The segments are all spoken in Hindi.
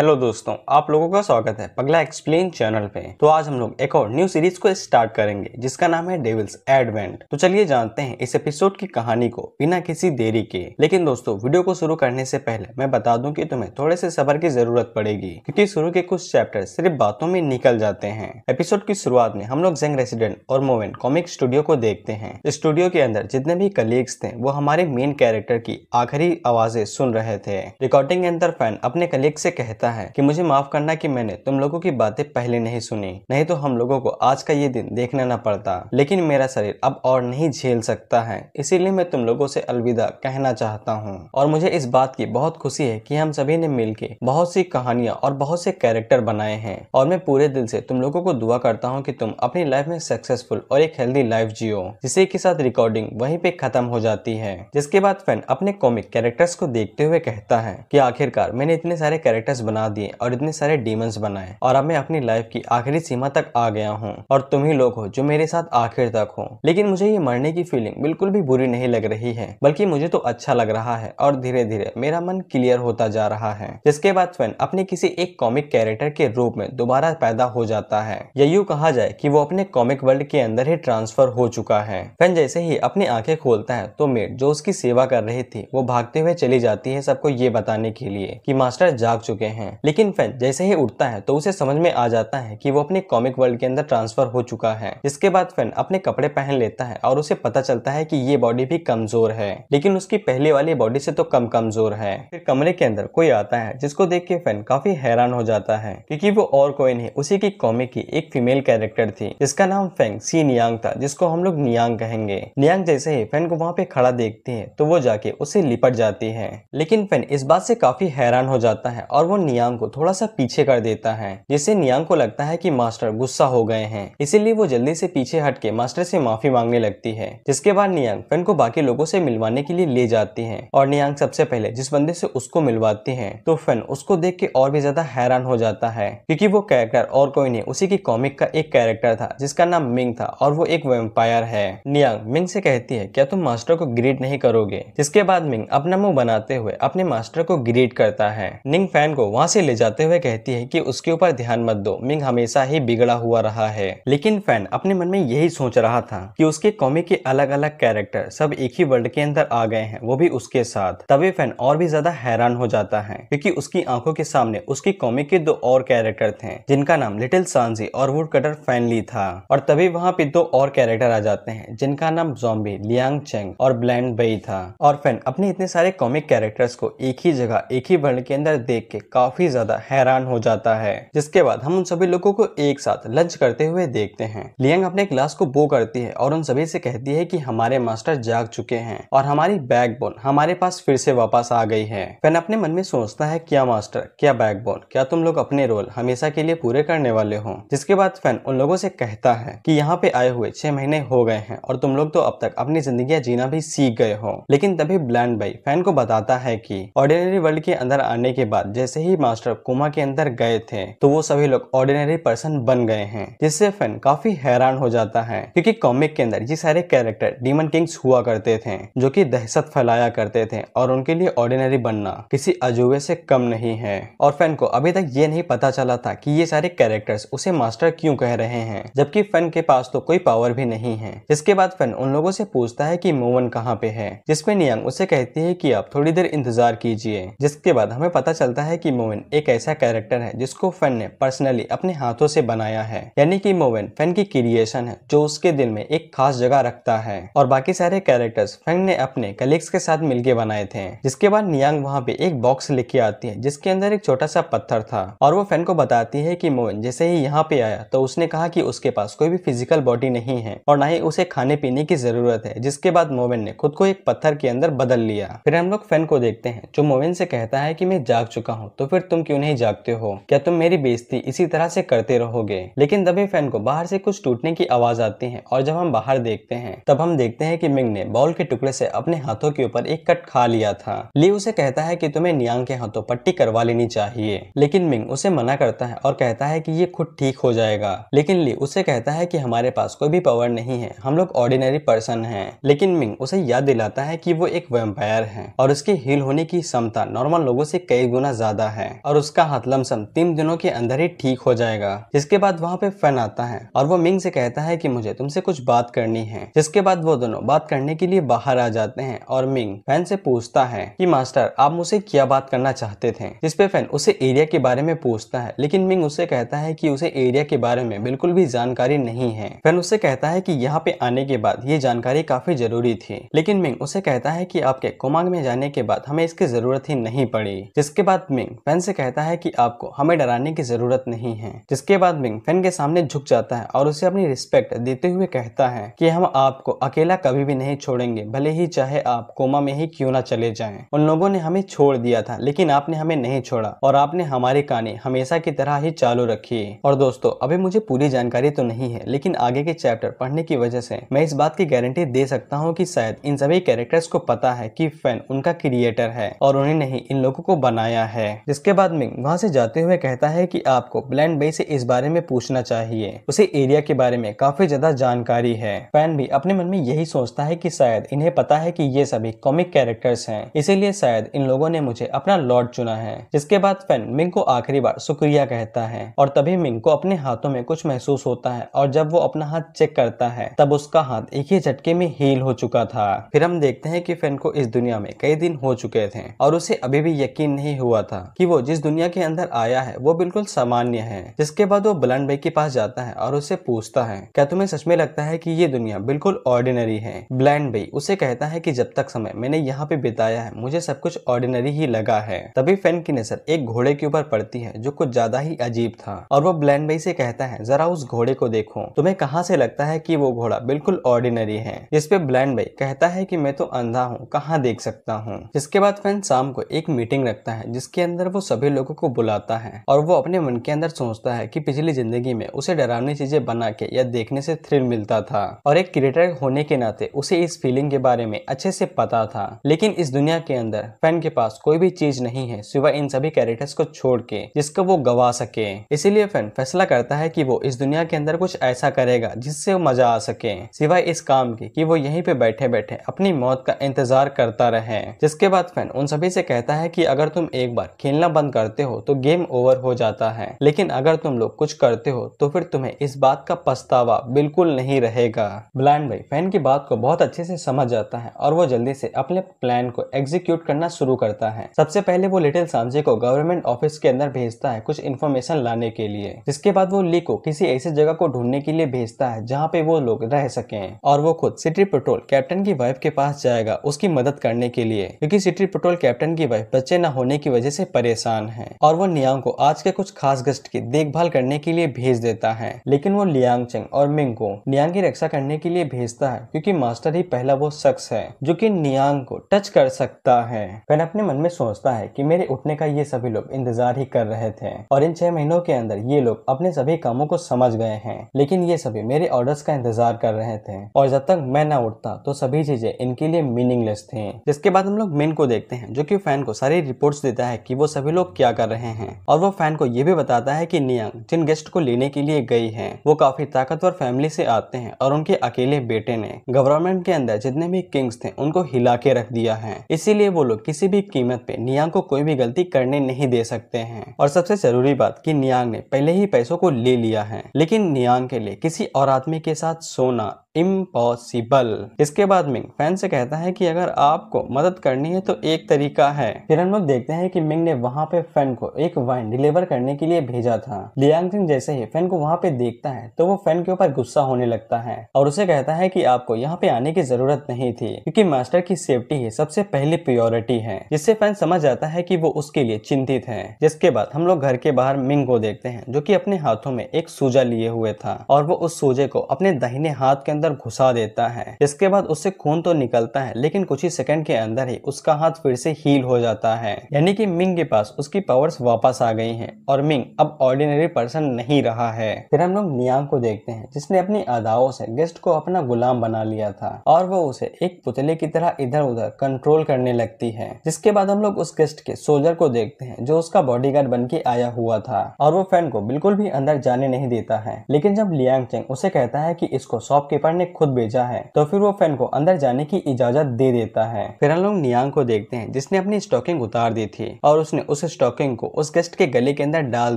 हेलो दोस्तों आप लोगों का स्वागत है पगला एक्सप्लेन चैनल पे तो आज हम लोग एक और न्यू सीरीज को स्टार्ट करेंगे जिसका नाम है डेविल्स एडवेंट तो चलिए जानते हैं इस एपिसोड की कहानी को बिना किसी देरी के लेकिन दोस्तों वीडियो को शुरू करने से पहले मैं बता दूं कि तुम्हें थोड़े से सबर की जरूरत पड़ेगी क्यूँकी शुरू के कुछ चैप्टर सिर्फ बातों में निकल जाते हैं एपिसोड की शुरुआत में हम लोग जेंग रेसिडेंट और मोवेन कॉमिक स्टूडियो को देखते हैं स्टूडियो के अंदर जितने भी कलीग्स थे वो हमारे मेन कैरेक्टर की आखिरी आवाजें सुन रहे थे रिकॉर्डिंग के अंदर फैन अपने कलीग से कहता कहता है कि मुझे माफ करना कि मैंने तुम लोगों की बातें पहले नहीं सुनी नहीं तो हम लोगों को आज का ये दिन देखना न पड़ता लेकिन मेरा शरीर अब और नहीं झेल सकता है इसीलिए मैं तुम लोगों से अलविदा कहना चाहता हूँ और मुझे इस बात की बहुत खुशी है की हम सभी ने मिल बहुत सी कहानियाँ और बहुत से कैरेक्टर बनाए हैं और मैं पूरे दिल से तुम लोगों को दुआ करता हूँ की तुम अपनी लाइफ में सक्सेसफुल और एक हेल्दी लाइफ जियो जिसे के साथ रिकॉर्डिंग वहीं पे खत्म हो जाती है जिसके बाद फैन अपने कॉमिक कैरेक्टर्स को देखते हुए कहता है कि आखिरकार मैंने इतने सारे कैरेक्टर्स बना दिए और इतने सारे डीमंस बनाए और अब मैं अपनी लाइफ की आखिरी सीमा तक आ गया हूँ और तुम ही लोग हो जो मेरे साथ आखिर तक हो लेकिन मुझे ये मरने की फीलिंग बिल्कुल भी बुरी नहीं लग रही है बल्कि मुझे तो अच्छा लग रहा है और धीरे धीरे मेरा मन क्लियर होता जा रहा है जिसके बाद फैन अपने किसी एक कॉमिक कैरेक्टर के रूप में दोबारा पैदा हो जाता है या यूँ कहा जाए कि वो अपने कॉमिक वर्ल्ड के अंदर ही ट्रांसफर हो चुका है फैन जैसे ही अपनी आंखें खोलता है तो मेट जो उसकी सेवा कर रही थी वो भागते हुए चली जाती है सबको ये बताने के लिए कि मास्टर जाग चुके हैं हैं लेकिन फैन जैसे ही उठता है तो उसे समझ में आ जाता है कि वो अपने कॉमिक वर्ल्ड के अंदर ट्रांसफर हो चुका है इसके बाद फैन अपने कपड़े पहन लेता है और उसे पता चलता है कि ये बॉडी भी कमजोर है लेकिन उसकी पहले वाली बॉडी से तो कम कमजोर है फिर कमरे के अंदर कोई आता है जिसको देख के फैन काफी हैरान हो जाता है क्योंकि वो और कोई नहीं उसी की कॉमिक की एक फीमेल कैरेक्टर थी जिसका नाम फेंग सी नियांग था जिसको हम लोग नियांग कहेंगे नियांग जैसे ही फैन को वहाँ पे खड़ा देखती है तो वो जाके उसे लिपट जाती है लेकिन फैन इस बात से काफी हैरान हो जाता है और वो नियांग को थोड़ा सा पीछे कर देता है जिससे नियांग को लगता है कि मास्टर गुस्सा हो गए हैं इसीलिए वो जल्दी से पीछे हटके मास्टर से माफी मांगने लगती है जिसके बाद नियांग फेन को बाकी लोगों से मिलवाने के लिए ले जाती है और नियांग सबसे पहले जिस बंदे से उसको मिलवाती है तो फेन उसको देख के और भी ज्यादा हैरान हो जाता है क्योंकि वो कैरेक्टर और कोई नहीं उसी की कॉमिक का एक कैरेक्टर था जिसका नाम मिंग था और वो एक वेम्पायर है नियांग मिंग से कहती है क्या तुम मास्टर को ग्रीट नहीं करोगे जिसके बाद मिंग अपना मुंह बनाते हुए अपने मास्टर को ग्रीट करता है निंग फैन को वहाँ से ले जाते हुए कहती है कि उसके ऊपर ध्यान मत दो मिंग हमेशा ही बिगड़ा हुआ रहा है लेकिन फैन अपने मन में यही सोच रहा था कि उसके कॉमिक के अलग अलग कैरेक्टर सब एक ही वर्ल्ड के अंदर आ गए हैं वो भी उसके साथ तभी फैन और भी ज्यादा हैरान हो जाता है क्योंकि उसकी आंखों के सामने उसकी कॉमिक के दो और कैरेक्टर थे जिनका नाम लिटिल सांजी और वुड कटर फैनली था और तभी वहाँ पे दो और कैरेक्टर आ जाते हैं जिनका नाम जोम्बी लियांग चेंग और ब्लैंड बई था और फैन अपने इतने सारे कॉमिक कैरेक्टर्स को एक ही जगह एक ही वर्ल्ड के अंदर देख के काफी काफी ज्यादा हैरान हो जाता है जिसके बाद हम उन सभी लोगों को एक साथ लंच करते हुए देखते हैं लियंग अपने क्लास को बो करती है और उन सभी से कहती है कि हमारे मास्टर जाग चुके हैं और हमारी बैकबोन हमारे पास फिर से वापस आ गई है पेन अपने मन में सोचता है क्या मास्टर क्या बैकबोन क्या तुम लोग अपने रोल हमेशा के लिए पूरे करने वाले हो जिसके बाद फैन उन लोगों से कहता है की यहाँ पे आए हुए छह महीने हो गए हैं और तुम लोग तो अब तक अपनी जिंदगी जीना भी सीख गए हो लेकिन तभी ब्लैंड भाई फैन को बताता है की ऑर्डिनरी वर्ल्ड के अंदर आने के बाद जैसे ही मास्टर कोमा के अंदर गए थे तो वो सभी लोग ऑर्डिनरी पर्सन बन गए हैं जिससे फैन काफी हैरान हो जाता है क्योंकि कॉमिक के अंदर ये सारे कैरेक्टर डीमन किंग्स हुआ करते थे जो कि दहशत फैलाया करते थे और उनके लिए ऑर्डिनरी बनना किसी अजूबे से कम नहीं है और फैन को अभी तक ये नहीं पता चला था की ये सारे कैरेक्टर्स उसे मास्टर क्यूँ कह रहे हैं जबकि फैन के पास तो कोई पावर भी नहीं है इसके बाद फैन उन लोगों से पूछता है की मोवन कहाँ पे है जिसमे नियंग उसे कहती है की आप थोड़ी देर इंतजार कीजिए जिसके बाद हमें पता चलता है कि मोवन मोवेन एक ऐसा कैरेक्टर है जिसको फैन ने पर्सनली अपने हाथों से बनाया है यानी कि मोवेन फैन की क्रिएशन है जो उसके दिल में एक खास जगह रखता है और बाकी सारे कैरेक्टर्स फैन ने अपने कलीग्स के साथ मिलकर बनाए थे जिसके बाद नियांग वहाँ पे एक बॉक्स लेके आती है जिसके अंदर एक छोटा सा पत्थर था और वो फैन को बताती है की मोवेन जैसे ही यहाँ पे आया तो उसने कहा की उसके पास कोई भी फिजिकल बॉडी नहीं है और न ही उसे खाने पीने की जरूरत है जिसके बाद मोवेन ने खुद को एक पत्थर के अंदर बदल लिया फिर हम लोग फैन को देखते हैं जो मोवेन से कहता है की मैं जाग चुका हूँ तो फिर फिर तुम क्यों नहीं जागते हो क्या तुम मेरी बेइज्जती इसी तरह से करते रहोगे लेकिन दबे फैन को बाहर से कुछ टूटने की आवाज आती है और जब हम बाहर देखते हैं तब हम देखते हैं कि मिंग ने बॉल के टुकड़े से अपने हाथों के ऊपर एक कट खा लिया था ली उसे कहता है कि तुम्हें नियांग के हाथों पट्टी करवा लेनी चाहिए लेकिन मिंग उसे मना करता है और कहता है कि ये खुद ठीक हो जाएगा लेकिन ली उसे कहता है कि हमारे पास कोई भी पावर नहीं है हम लोग ऑर्डिनरी पर्सन है लेकिन मिंग उसे याद दिलाता है की वो एक वेम्पायर है और उसके हील होने की क्षमता नॉर्मल लोगों से कई गुना ज्यादा है है और उसका हाथ लमसम तीन दिनों के अंदर ही ठीक हो जाएगा जिसके बाद वहाँ पे फन आता है और वो मिंग से कहता है की मुझे तुमसे कुछ बात करनी है जिसके बाद वो दोनों बात करने के लिए बाहर आ जाते हैं और मिंग फैन से पूछता है की मास्टर आप मुझसे क्या बात करना चाहते थे जिसपे फैन उसे एरिया के बारे में पूछता है लेकिन मिंग उसे कहता है की उसे एरिया के बारे में बिल्कुल भी जानकारी नहीं है फैन उसे कहता है की यहाँ पे आने के बाद ये जानकारी काफी जरूरी थी लेकिन मिंग उसे कहता है की आपके कोमांग में जाने के बाद हमें इसकी जरूरत ही नहीं पड़ी जिसके बाद मिंग फैन से कहता है कि आपको हमें डराने की जरूरत नहीं है जिसके बाद मिंग फैन के सामने झुक जाता है और उसे अपनी रिस्पेक्ट देते हुए कहता है कि हम आपको अकेला कभी भी नहीं छोड़ेंगे भले ही चाहे आप कोमा में ही क्यों ना चले जाए उन लोगों ने हमें छोड़ दिया था लेकिन आपने हमें नहीं छोड़ा और आपने हमारी कहानी हमेशा की तरह ही चालू रखी और दोस्तों अभी मुझे पूरी जानकारी तो नहीं है लेकिन आगे के चैप्टर पढ़ने की वजह से मैं इस बात की गारंटी दे सकता हूँ की शायद इन सभी कैरेक्टर्स को पता है की फैन उनका क्रिएटर है और उन्हें नहीं इन लोगों को बनाया है जिस इसके बाद मिंग वहाँ से जाते हुए कहता है कि आपको ब्लैंड बे से इस बारे में पूछना चाहिए उसे एरिया के बारे में काफी ज्यादा जानकारी है फैन भी अपने मन में यही सोचता है कि शायद इन्हें पता है कि ये सभी कॉमिक कैरेक्टर्स हैं इसीलिए शायद इन लोगों ने मुझे अपना लॉर्ड चुना है जिसके बाद फैन मिंग को आखिरी बार शुक्रिया कहता है और तभी मिंग को अपने हाथों में कुछ महसूस होता है और जब वो अपना हाथ चेक करता है तब उसका हाथ एक ही झटके में हील हो चुका था फिर हम देखते हैं कि फैन को इस दुनिया में कई दिन हो चुके थे और उसे अभी भी यकीन नहीं हुआ था कि वो जिस दुनिया के अंदर आया है वो बिल्कुल सामान्य है जिसके बाद वो बलन भाई के पास जाता है और उसे पूछता है क्या तुम्हें सच में लगता है कि ये दुनिया बिल्कुल ऑर्डिनरी है ब्लैंड भाई उसे कहता है कि जब तक समय मैंने यहाँ पे बिताया है मुझे सब कुछ ऑर्डिनरी ही लगा है तभी फैन की नजर एक घोड़े के ऊपर पड़ती है जो कुछ ज्यादा ही अजीब था और वो ब्लैंड भाई से कहता है जरा उस घोड़े को देखो तुम्हें कहाँ से लगता है की वो घोड़ा बिल्कुल ऑर्डिनरी है जिसपे ब्लैंड भाई कहता है की मैं तो अंधा हूँ कहाँ देख सकता हूँ जिसके बाद फैन शाम को एक मीटिंग रखता है जिसके अंदर वो सभी लोगों को बुलाता है और वो अपने मन के अंदर सोचता है कि पिछली जिंदगी में उसे डरावनी चीजें बना के या देखने से थ्रिल मिलता था और एक क्रिएटर होने के नाते उसे इस फीलिंग के बारे में अच्छे से पता था लेकिन इस दुनिया के अंदर फैन के पास कोई भी चीज नहीं है सिवाय इन सभी कैरेक्टर्स को छोड़ के जिसको वो गवा सके इसीलिए फैन फैसला करता है की वो इस दुनिया के अंदर कुछ ऐसा करेगा जिससे मजा आ सके सिवाय इस काम की वो यही पे बैठे बैठे अपनी मौत का इंतजार करता रहे जिसके बाद फैन उन सभी से कहता है की अगर तुम एक बार खेलना बंद करते हो तो गेम ओवर हो जाता है लेकिन अगर तुम लोग कुछ करते हो तो फिर तुम्हें इस बात का पछतावा बिल्कुल नहीं रहेगा ब्लाइंड भाई फैन की बात को बहुत अच्छे से समझ जाता है और वो जल्दी से अपने प्लान को एग्जीक्यूट करना शुरू करता है सबसे पहले वो लिटिल सांझे को गवर्नमेंट ऑफिस के अंदर भेजता है कुछ इन्फॉर्मेशन लाने के लिए जिसके बाद वो ली को किसी ऐसी जगह को ढूंढने के लिए भेजता है जहाँ पे वो लोग रह सके और वो खुद सिटी पेट्रोल कैप्टन की वाइफ के पास जाएगा उसकी मदद करने के लिए क्योंकि सिटी पेट्रोल कैप्टन की वाइफ बच्चे न होने की वजह से परेशान परेशान है और वो नियांग को आज के कुछ खास गेस्ट की देखभाल करने के लिए भेज देता है लेकिन वो लियांग चिंग और मिंग को नियांग की रक्षा करने के लिए भेजता है क्योंकि मास्टर ही पहला वो शख्स है जो की नियांग को टच कर सकता है फैन अपने मन में सोचता है की मेरे उठने का ये सभी लोग इंतजार ही कर रहे थे और इन छह महीनों के अंदर ये लोग अपने सभी कामों को समझ गए हैं लेकिन ये सभी मेरे ऑर्डर्स का इंतजार कर रहे थे और जब तक मैं ना उठता तो सभी चीजें इनके लिए मीनिंगलेस थे जिसके बाद हम लोग मिन को देखते हैं जो कि फैन को सारी रिपोर्ट्स देता है कि वो सभी सभी लोग क्या कर रहे हैं और वो फैन को ये भी बताता है कि नियंग जिन गेस्ट को लेने के लिए गई है वो काफी ताकतवर फैमिली से आते हैं और उनके अकेले बेटे ने गवर्नमेंट के अंदर जितने भी किंग्स थे उनको हिला के रख दिया है इसीलिए वो लोग किसी भी कीमत पे नियांग को कोई भी गलती करने नहीं दे सकते हैं और सबसे जरूरी बात की नियांग ने पहले ही पैसों को ले लिया है लेकिन नियांग के लिए किसी और आदमी के साथ सोना इम्पॉसिबल इसके बाद मिंग फैन से कहता है कि अगर आपको मदद करनी है तो एक तरीका है फिर हम लोग देखते हैं कि मिंग ने वहाँ पे फैन को एक वाइन डिलीवर करने के लिए भेजा था लियांग सिंह जैसे ही फैन को वहाँ पे देखता है तो वो फैन के ऊपर गुस्सा होने लगता है और उसे कहता है की आपको यहाँ पे आने की जरूरत नहीं थी क्यूँकी मास्टर की सेफ्टी ही सबसे पहली प्रियोरिटी है जिससे फैन समझ जाता है की वो उसके लिए चिंतित है जिसके बाद हम लोग घर के बाहर मिंग को देखते हैं जो की अपने हाथों में एक सूजा लिए हुए था और वो उस सूजे को अपने दहीने हाथ के अंदर घुसा देता है इसके बाद उससे खून तो निकलता है लेकिन कुछ ही सेकंड के अंदर ही उसका हाथ फिर से हील हो जाता है यानी कि मिंग के पास उसकी पावर्स वापस आ गई हैं और मिंग अब ऑर्डिनरी पर्सन नहीं रहा है फिर हम लोग नियांग को देखते हैं जिसने अपनी अदाओं से गेस्ट को अपना गुलाम बना लिया था और वो उसे एक पुतले की तरह इधर उधर कंट्रोल करने लगती है जिसके बाद हम लोग उस गेस्ट के सोल्जर को देखते हैं जो उसका बॉडी बन के आया हुआ था और वो फैन को बिल्कुल भी अंदर जाने नहीं देता है लेकिन जब लियांग चेंग उसे कहता है की इसको शॉपकीपर जापान ने खुद भेजा है तो फिर वो फैन को अंदर जाने की इजाजत दे देता है फिर हम लोग नियांग को देखते हैं जिसने अपनी स्टॉकिंग उतार दी थी और उसने उस स्टॉकिंग को उस गेस्ट के गले के अंदर डाल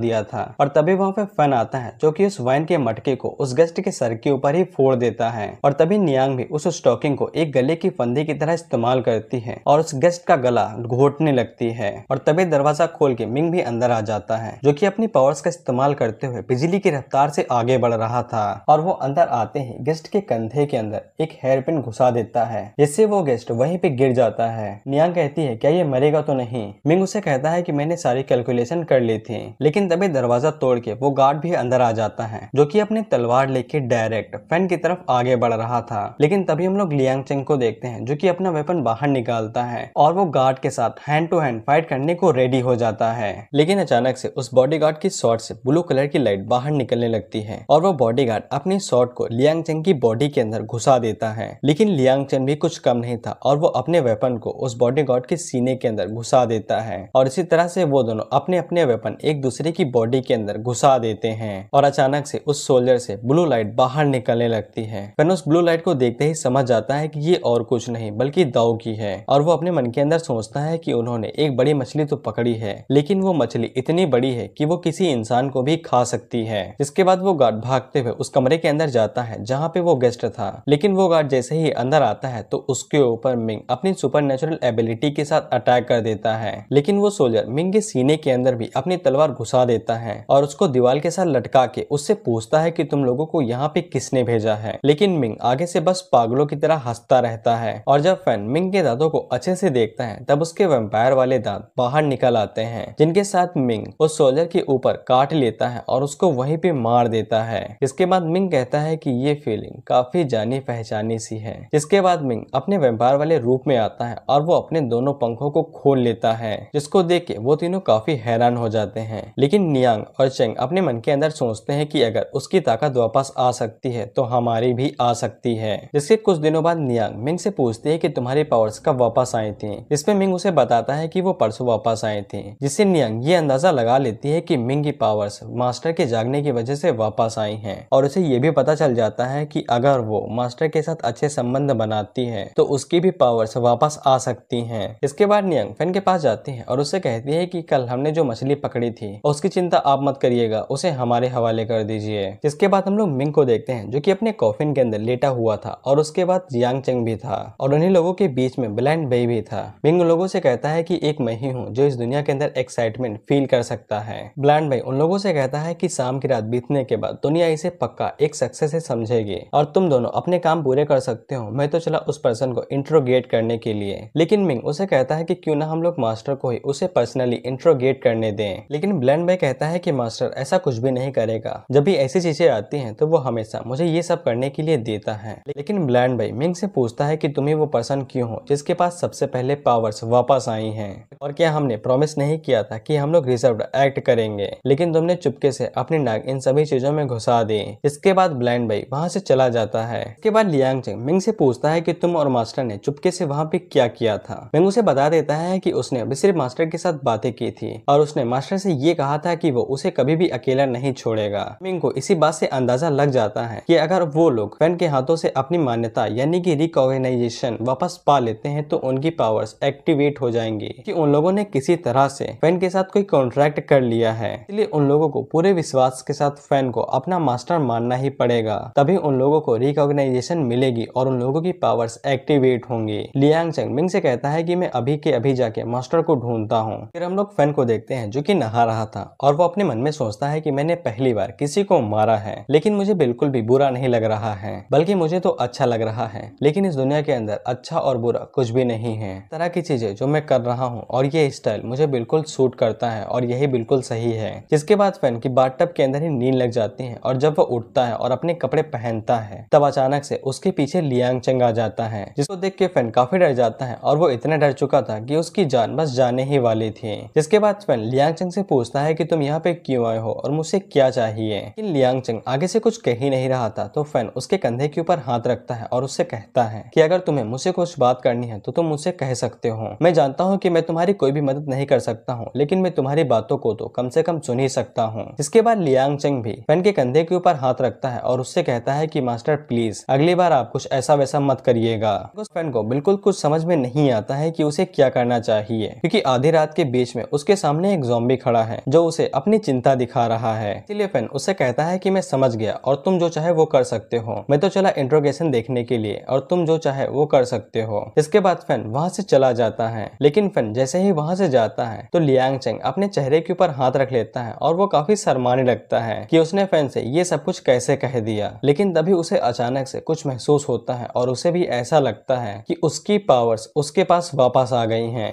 दिया था और तभी वहाँ पे फैन आता है जो की उस वैन के मटके को उस गेस्ट के सर के ऊपर ही फोड़ देता है और तभी नियांग भी उस स्टॉकिंग को एक गले की फंदी की तरह इस्तेमाल करती है और उस गेस्ट का गला घोटने लगती है और तभी दरवाजा खोल के मिंग भी अंदर आ जाता है जो की अपनी पावर्स का इस्तेमाल करते हुए बिजली की रफ्तार से आगे बढ़ रहा था और वो अंदर आते ही गेस्ट के कंधे के अंदर एक हेयर पिन घुसा देता है जिससे वो गेस्ट वहीं पे गिर जाता है नियांग कहती है क्या ये मरेगा तो नहीं मिंग उसे कहता है कि मैंने सारी कैलकुलेशन कर ली थी लेकिन तभी दरवाजा तोड़ के वो गार्ड भी अंदर आ जाता है जो की अपनी तलवार लेके डायरेक्ट फैन की तरफ आगे बढ़ रहा था लेकिन तभी हम लोग लियांग चिंग को देखते हैं जो की अपना वेपन बाहर निकालता है और वो गार्ड के साथ हैंड टू हैंड फाइट करने को रेडी हो जाता है लेकिन अचानक से उस गार्ड की शॉर्ट से ब्लू कलर की लाइट बाहर निकलने लगती है और वो बॉडीगार्ड अपनी शॉर्ट को लियांग चेंग की बॉडी बॉडी के अंदर घुसा देता है लेकिन लियांग चेन भी कुछ कम नहीं था और वो अपने वेपन को उस बॉडी गार्ड के सीने के अंदर घुसा देता है और इसी तरह से वो दोनों अपने अपने वेपन एक दूसरे की बॉडी के अंदर घुसा देते हैं और अचानक से उस सोल्जर से ब्लू लाइट बाहर निकलने लगती है पेन उस ब्लू लाइट को देखते ही समझ जाता है कि ये और कुछ नहीं बल्कि दाव की है और वो अपने मन के अंदर सोचता है कि उन्होंने एक बड़ी मछली तो पकड़ी है लेकिन वो मछली इतनी बड़ी है कि वो किसी इंसान को भी खा सकती है जिसके बाद वो गार्ड भागते हुए उस कमरे के अंदर जाता है जहाँ पे वो गेस्ट था लेकिन वो गार्ड जैसे ही अंदर आता है तो उसके ऊपर मिंग अपनी सुपर एबिलिटी के साथ अटैक कर देता है लेकिन वो सोल्जर मिंग के सीने के अंदर भी अपनी तलवार घुसा देता है और उसको दीवार के साथ लटका के उससे पूछता है की तुम लोगों को यहाँ पे किसने भेजा है लेकिन मिंग आगे से बस पागलों की तरह हंसता रहता है और जब फैन मिंग के दांतों को अच्छे से देखता है तब उसके वेम्पायर वाले दांत बाहर निकल आते हैं जिनके साथ मिंग उस सोल्जर के ऊपर काट लेता है और उसको वहीं पे मार देता है इसके बाद मिंग कहता है कि ये फीलिंग काफी जानी पहचानी सी है जिसके बाद मिंग अपने व्यवहार वाले रूप में आता है और वो अपने दोनों पंखों को खोल लेता है जिसको देख के वो तीनों काफी हैरान हो जाते हैं लेकिन नियांग और चेंग अपने मन के अंदर सोचते हैं कि अगर उसकी ताकत वापस आ सकती है तो हमारी भी आ सकती है जिसके कुछ दिनों बाद नियांग मिंग से पूछती है कि तुम्हारी पावर्स कब वापस आई थी इसमें मिंग उसे बताता है कि वो परसों वापस आई थी जिससे नियांग ये अंदाजा लगा लेती है कि मिंग की पावर्स मास्टर के जागने की वजह से वापस आई हैं और उसे ये भी पता चल जाता है कि अगर अगर वो मास्टर के साथ अच्छे संबंध बनाती है तो उसकी भी पावर्स वापस आ सकती हैं इसके बाद नियंग फेन के पास जाती है और उससे कहती है कि कल हमने जो मछली पकड़ी थी उसकी चिंता आप मत करिएगा उसे हमारे हवाले कर दीजिए इसके बाद हम लोग मिंग को देखते हैं जो कि अपने कॉफिन के अंदर लेटा हुआ था और उसके बाद जियांग चेंग भी था और उन्हीं लोगों के बीच में ब्लैंड बे भी था मिंग लोगों से कहता है कि एक मैं ही हूँ जो इस दुनिया के अंदर एक्साइटमेंट फील कर सकता है ब्लैंड भाई उन लोगों से कहता है कि शाम की रात बीतने के बाद दुनिया इसे पक्का एक सक्सेस समझेगी और तुम दोनों अपने काम पूरे कर सकते हो मैं तो चला उस पर्सन को इंट्रोगेट करने के लिए लेकिन मिंग उसे कहता है कि क्यों ना हम लोग मास्टर को ही उसे पर्सनली इंट्रोगेट करने दें लेकिन ब्लैंड भाई कहता है कि मास्टर ऐसा कुछ भी नहीं करेगा जब भी ऐसी चीजें आती हैं तो वो हमेशा मुझे ये सब करने के लिए देता है लेकिन ब्लैंड भाई मिंग से पूछता है की तुम्हें वो पर्सन क्यूँ हो जिसके पास सबसे पहले पावर्स वापस आई है और क्या हमने प्रोमिस नहीं किया था की हम लोग रिजर्व एक्ट करेंगे लेकिन तुमने चुपके से अपनी नाक इन सभी चीजों में घुसा दी इसके बाद ब्लैंड भाई वहाँ से चला जाता जाता है उसके बाद लियांग चेंग मिंग से पूछता है कि तुम और मास्टर ने चुपके से वहाँ पे क्या किया था मिंग उसे बता देता है कि उसने अभी सिर्फ मास्टर के साथ बातें की थी और उसने मास्टर से ये कहा था कि वो उसे कभी भी अकेला नहीं छोड़ेगा मिंग को इसी बात से अंदाजा लग जाता है कि अगर वो लोग फैन के हाथों से अपनी मान्यता यानी कि रिकॉग्नाइजेशन वापस पा लेते हैं तो उनकी पावर्स एक्टिवेट हो जाएंगी कि उन लोगों ने किसी तरह से फैन के साथ कोई कॉन्ट्रैक्ट कर लिया है इसलिए उन लोगों को पूरे विश्वास के साथ फैन को अपना मास्टर मानना ही पड़ेगा तभी उन लोगों को रिकॉग्नाइजेशन मिलेगी और उन लोगों की पावर्स एक्टिवेट होंगी लियांग मिंग से कहता है कि मैं अभी के अभी जाके मास्टर को ढूंढता हूँ फिर हम लोग फैन को देखते हैं जो कि नहा रहा था और वो अपने मन में सोचता है कि मैंने पहली बार किसी को मारा है लेकिन मुझे बिल्कुल भी बुरा नहीं लग रहा है बल्कि मुझे तो अच्छा लग रहा है लेकिन इस दुनिया के अंदर अच्छा और बुरा कुछ भी नहीं है तरह की चीजें जो मैं कर रहा हूँ और ये स्टाइल मुझे बिल्कुल सूट करता है और यही बिल्कुल सही है जिसके बाद फैन की बाट के अंदर ही नींद लग जाती है और जब वो उठता है और अपने कपड़े पहनता है है तब अचानक से उसके पीछे लियांग चंग आ जाता है जिसको देख के फैन काफी डर जाता है और वो इतना डर चुका था कि उसकी जान बस जाने ही वाली थी जिसके बाद फैन लियांग चंग से पूछता है कि तुम यहाँ पे क्यों आए हो और मुझसे क्या चाहिए लियांग चंग आगे से कुछ कह ही नहीं रहा था तो फैन उसके कंधे के ऊपर हाथ रखता है और उससे कहता है की अगर तुम्हें मुझसे कुछ बात करनी है तो तुम मुझसे कह सकते हो मैं जानता हूँ कि मैं तुम्हारी कोई भी मदद नहीं कर सकता हूँ लेकिन मैं तुम्हारी बातों को तो कम से कम सुन ही सकता हूँ इसके बाद लियांग चंग भी फैन के कंधे के ऊपर हाथ रखता है और उससे कहता है की मास्टर मास्टर प्लीज अगली बार आप कुछ ऐसा वैसा मत करिएगा उस फ्रेंड को बिल्कुल कुछ समझ में नहीं आता है कि उसे क्या करना चाहिए क्योंकि आधी रात के बीच में उसके सामने एक जोम्बी खड़ा है जो उसे अपनी चिंता दिखा रहा है इसलिए फ्रेंड उसे कहता है की मैं समझ गया और तुम जो चाहे वो कर सकते हो मैं तो चला इंट्रोगेशन देखने के लिए और तुम जो चाहे वो कर सकते हो इसके बाद फेन वहाँ से चला जाता है लेकिन फेन जैसे ही वहाँ से जाता है तो लियांग चेंग अपने चेहरे के ऊपर हाथ रख लेता है और वो काफी शरमाने लगता है कि उसने फेन से ये सब कुछ कैसे कह दिया लेकिन तभी उसे उसे अचानक से कुछ महसूस होता है और उसे भी ऐसा लगता है कि उसकी पावर्स उसके पास वापस आ गई हैं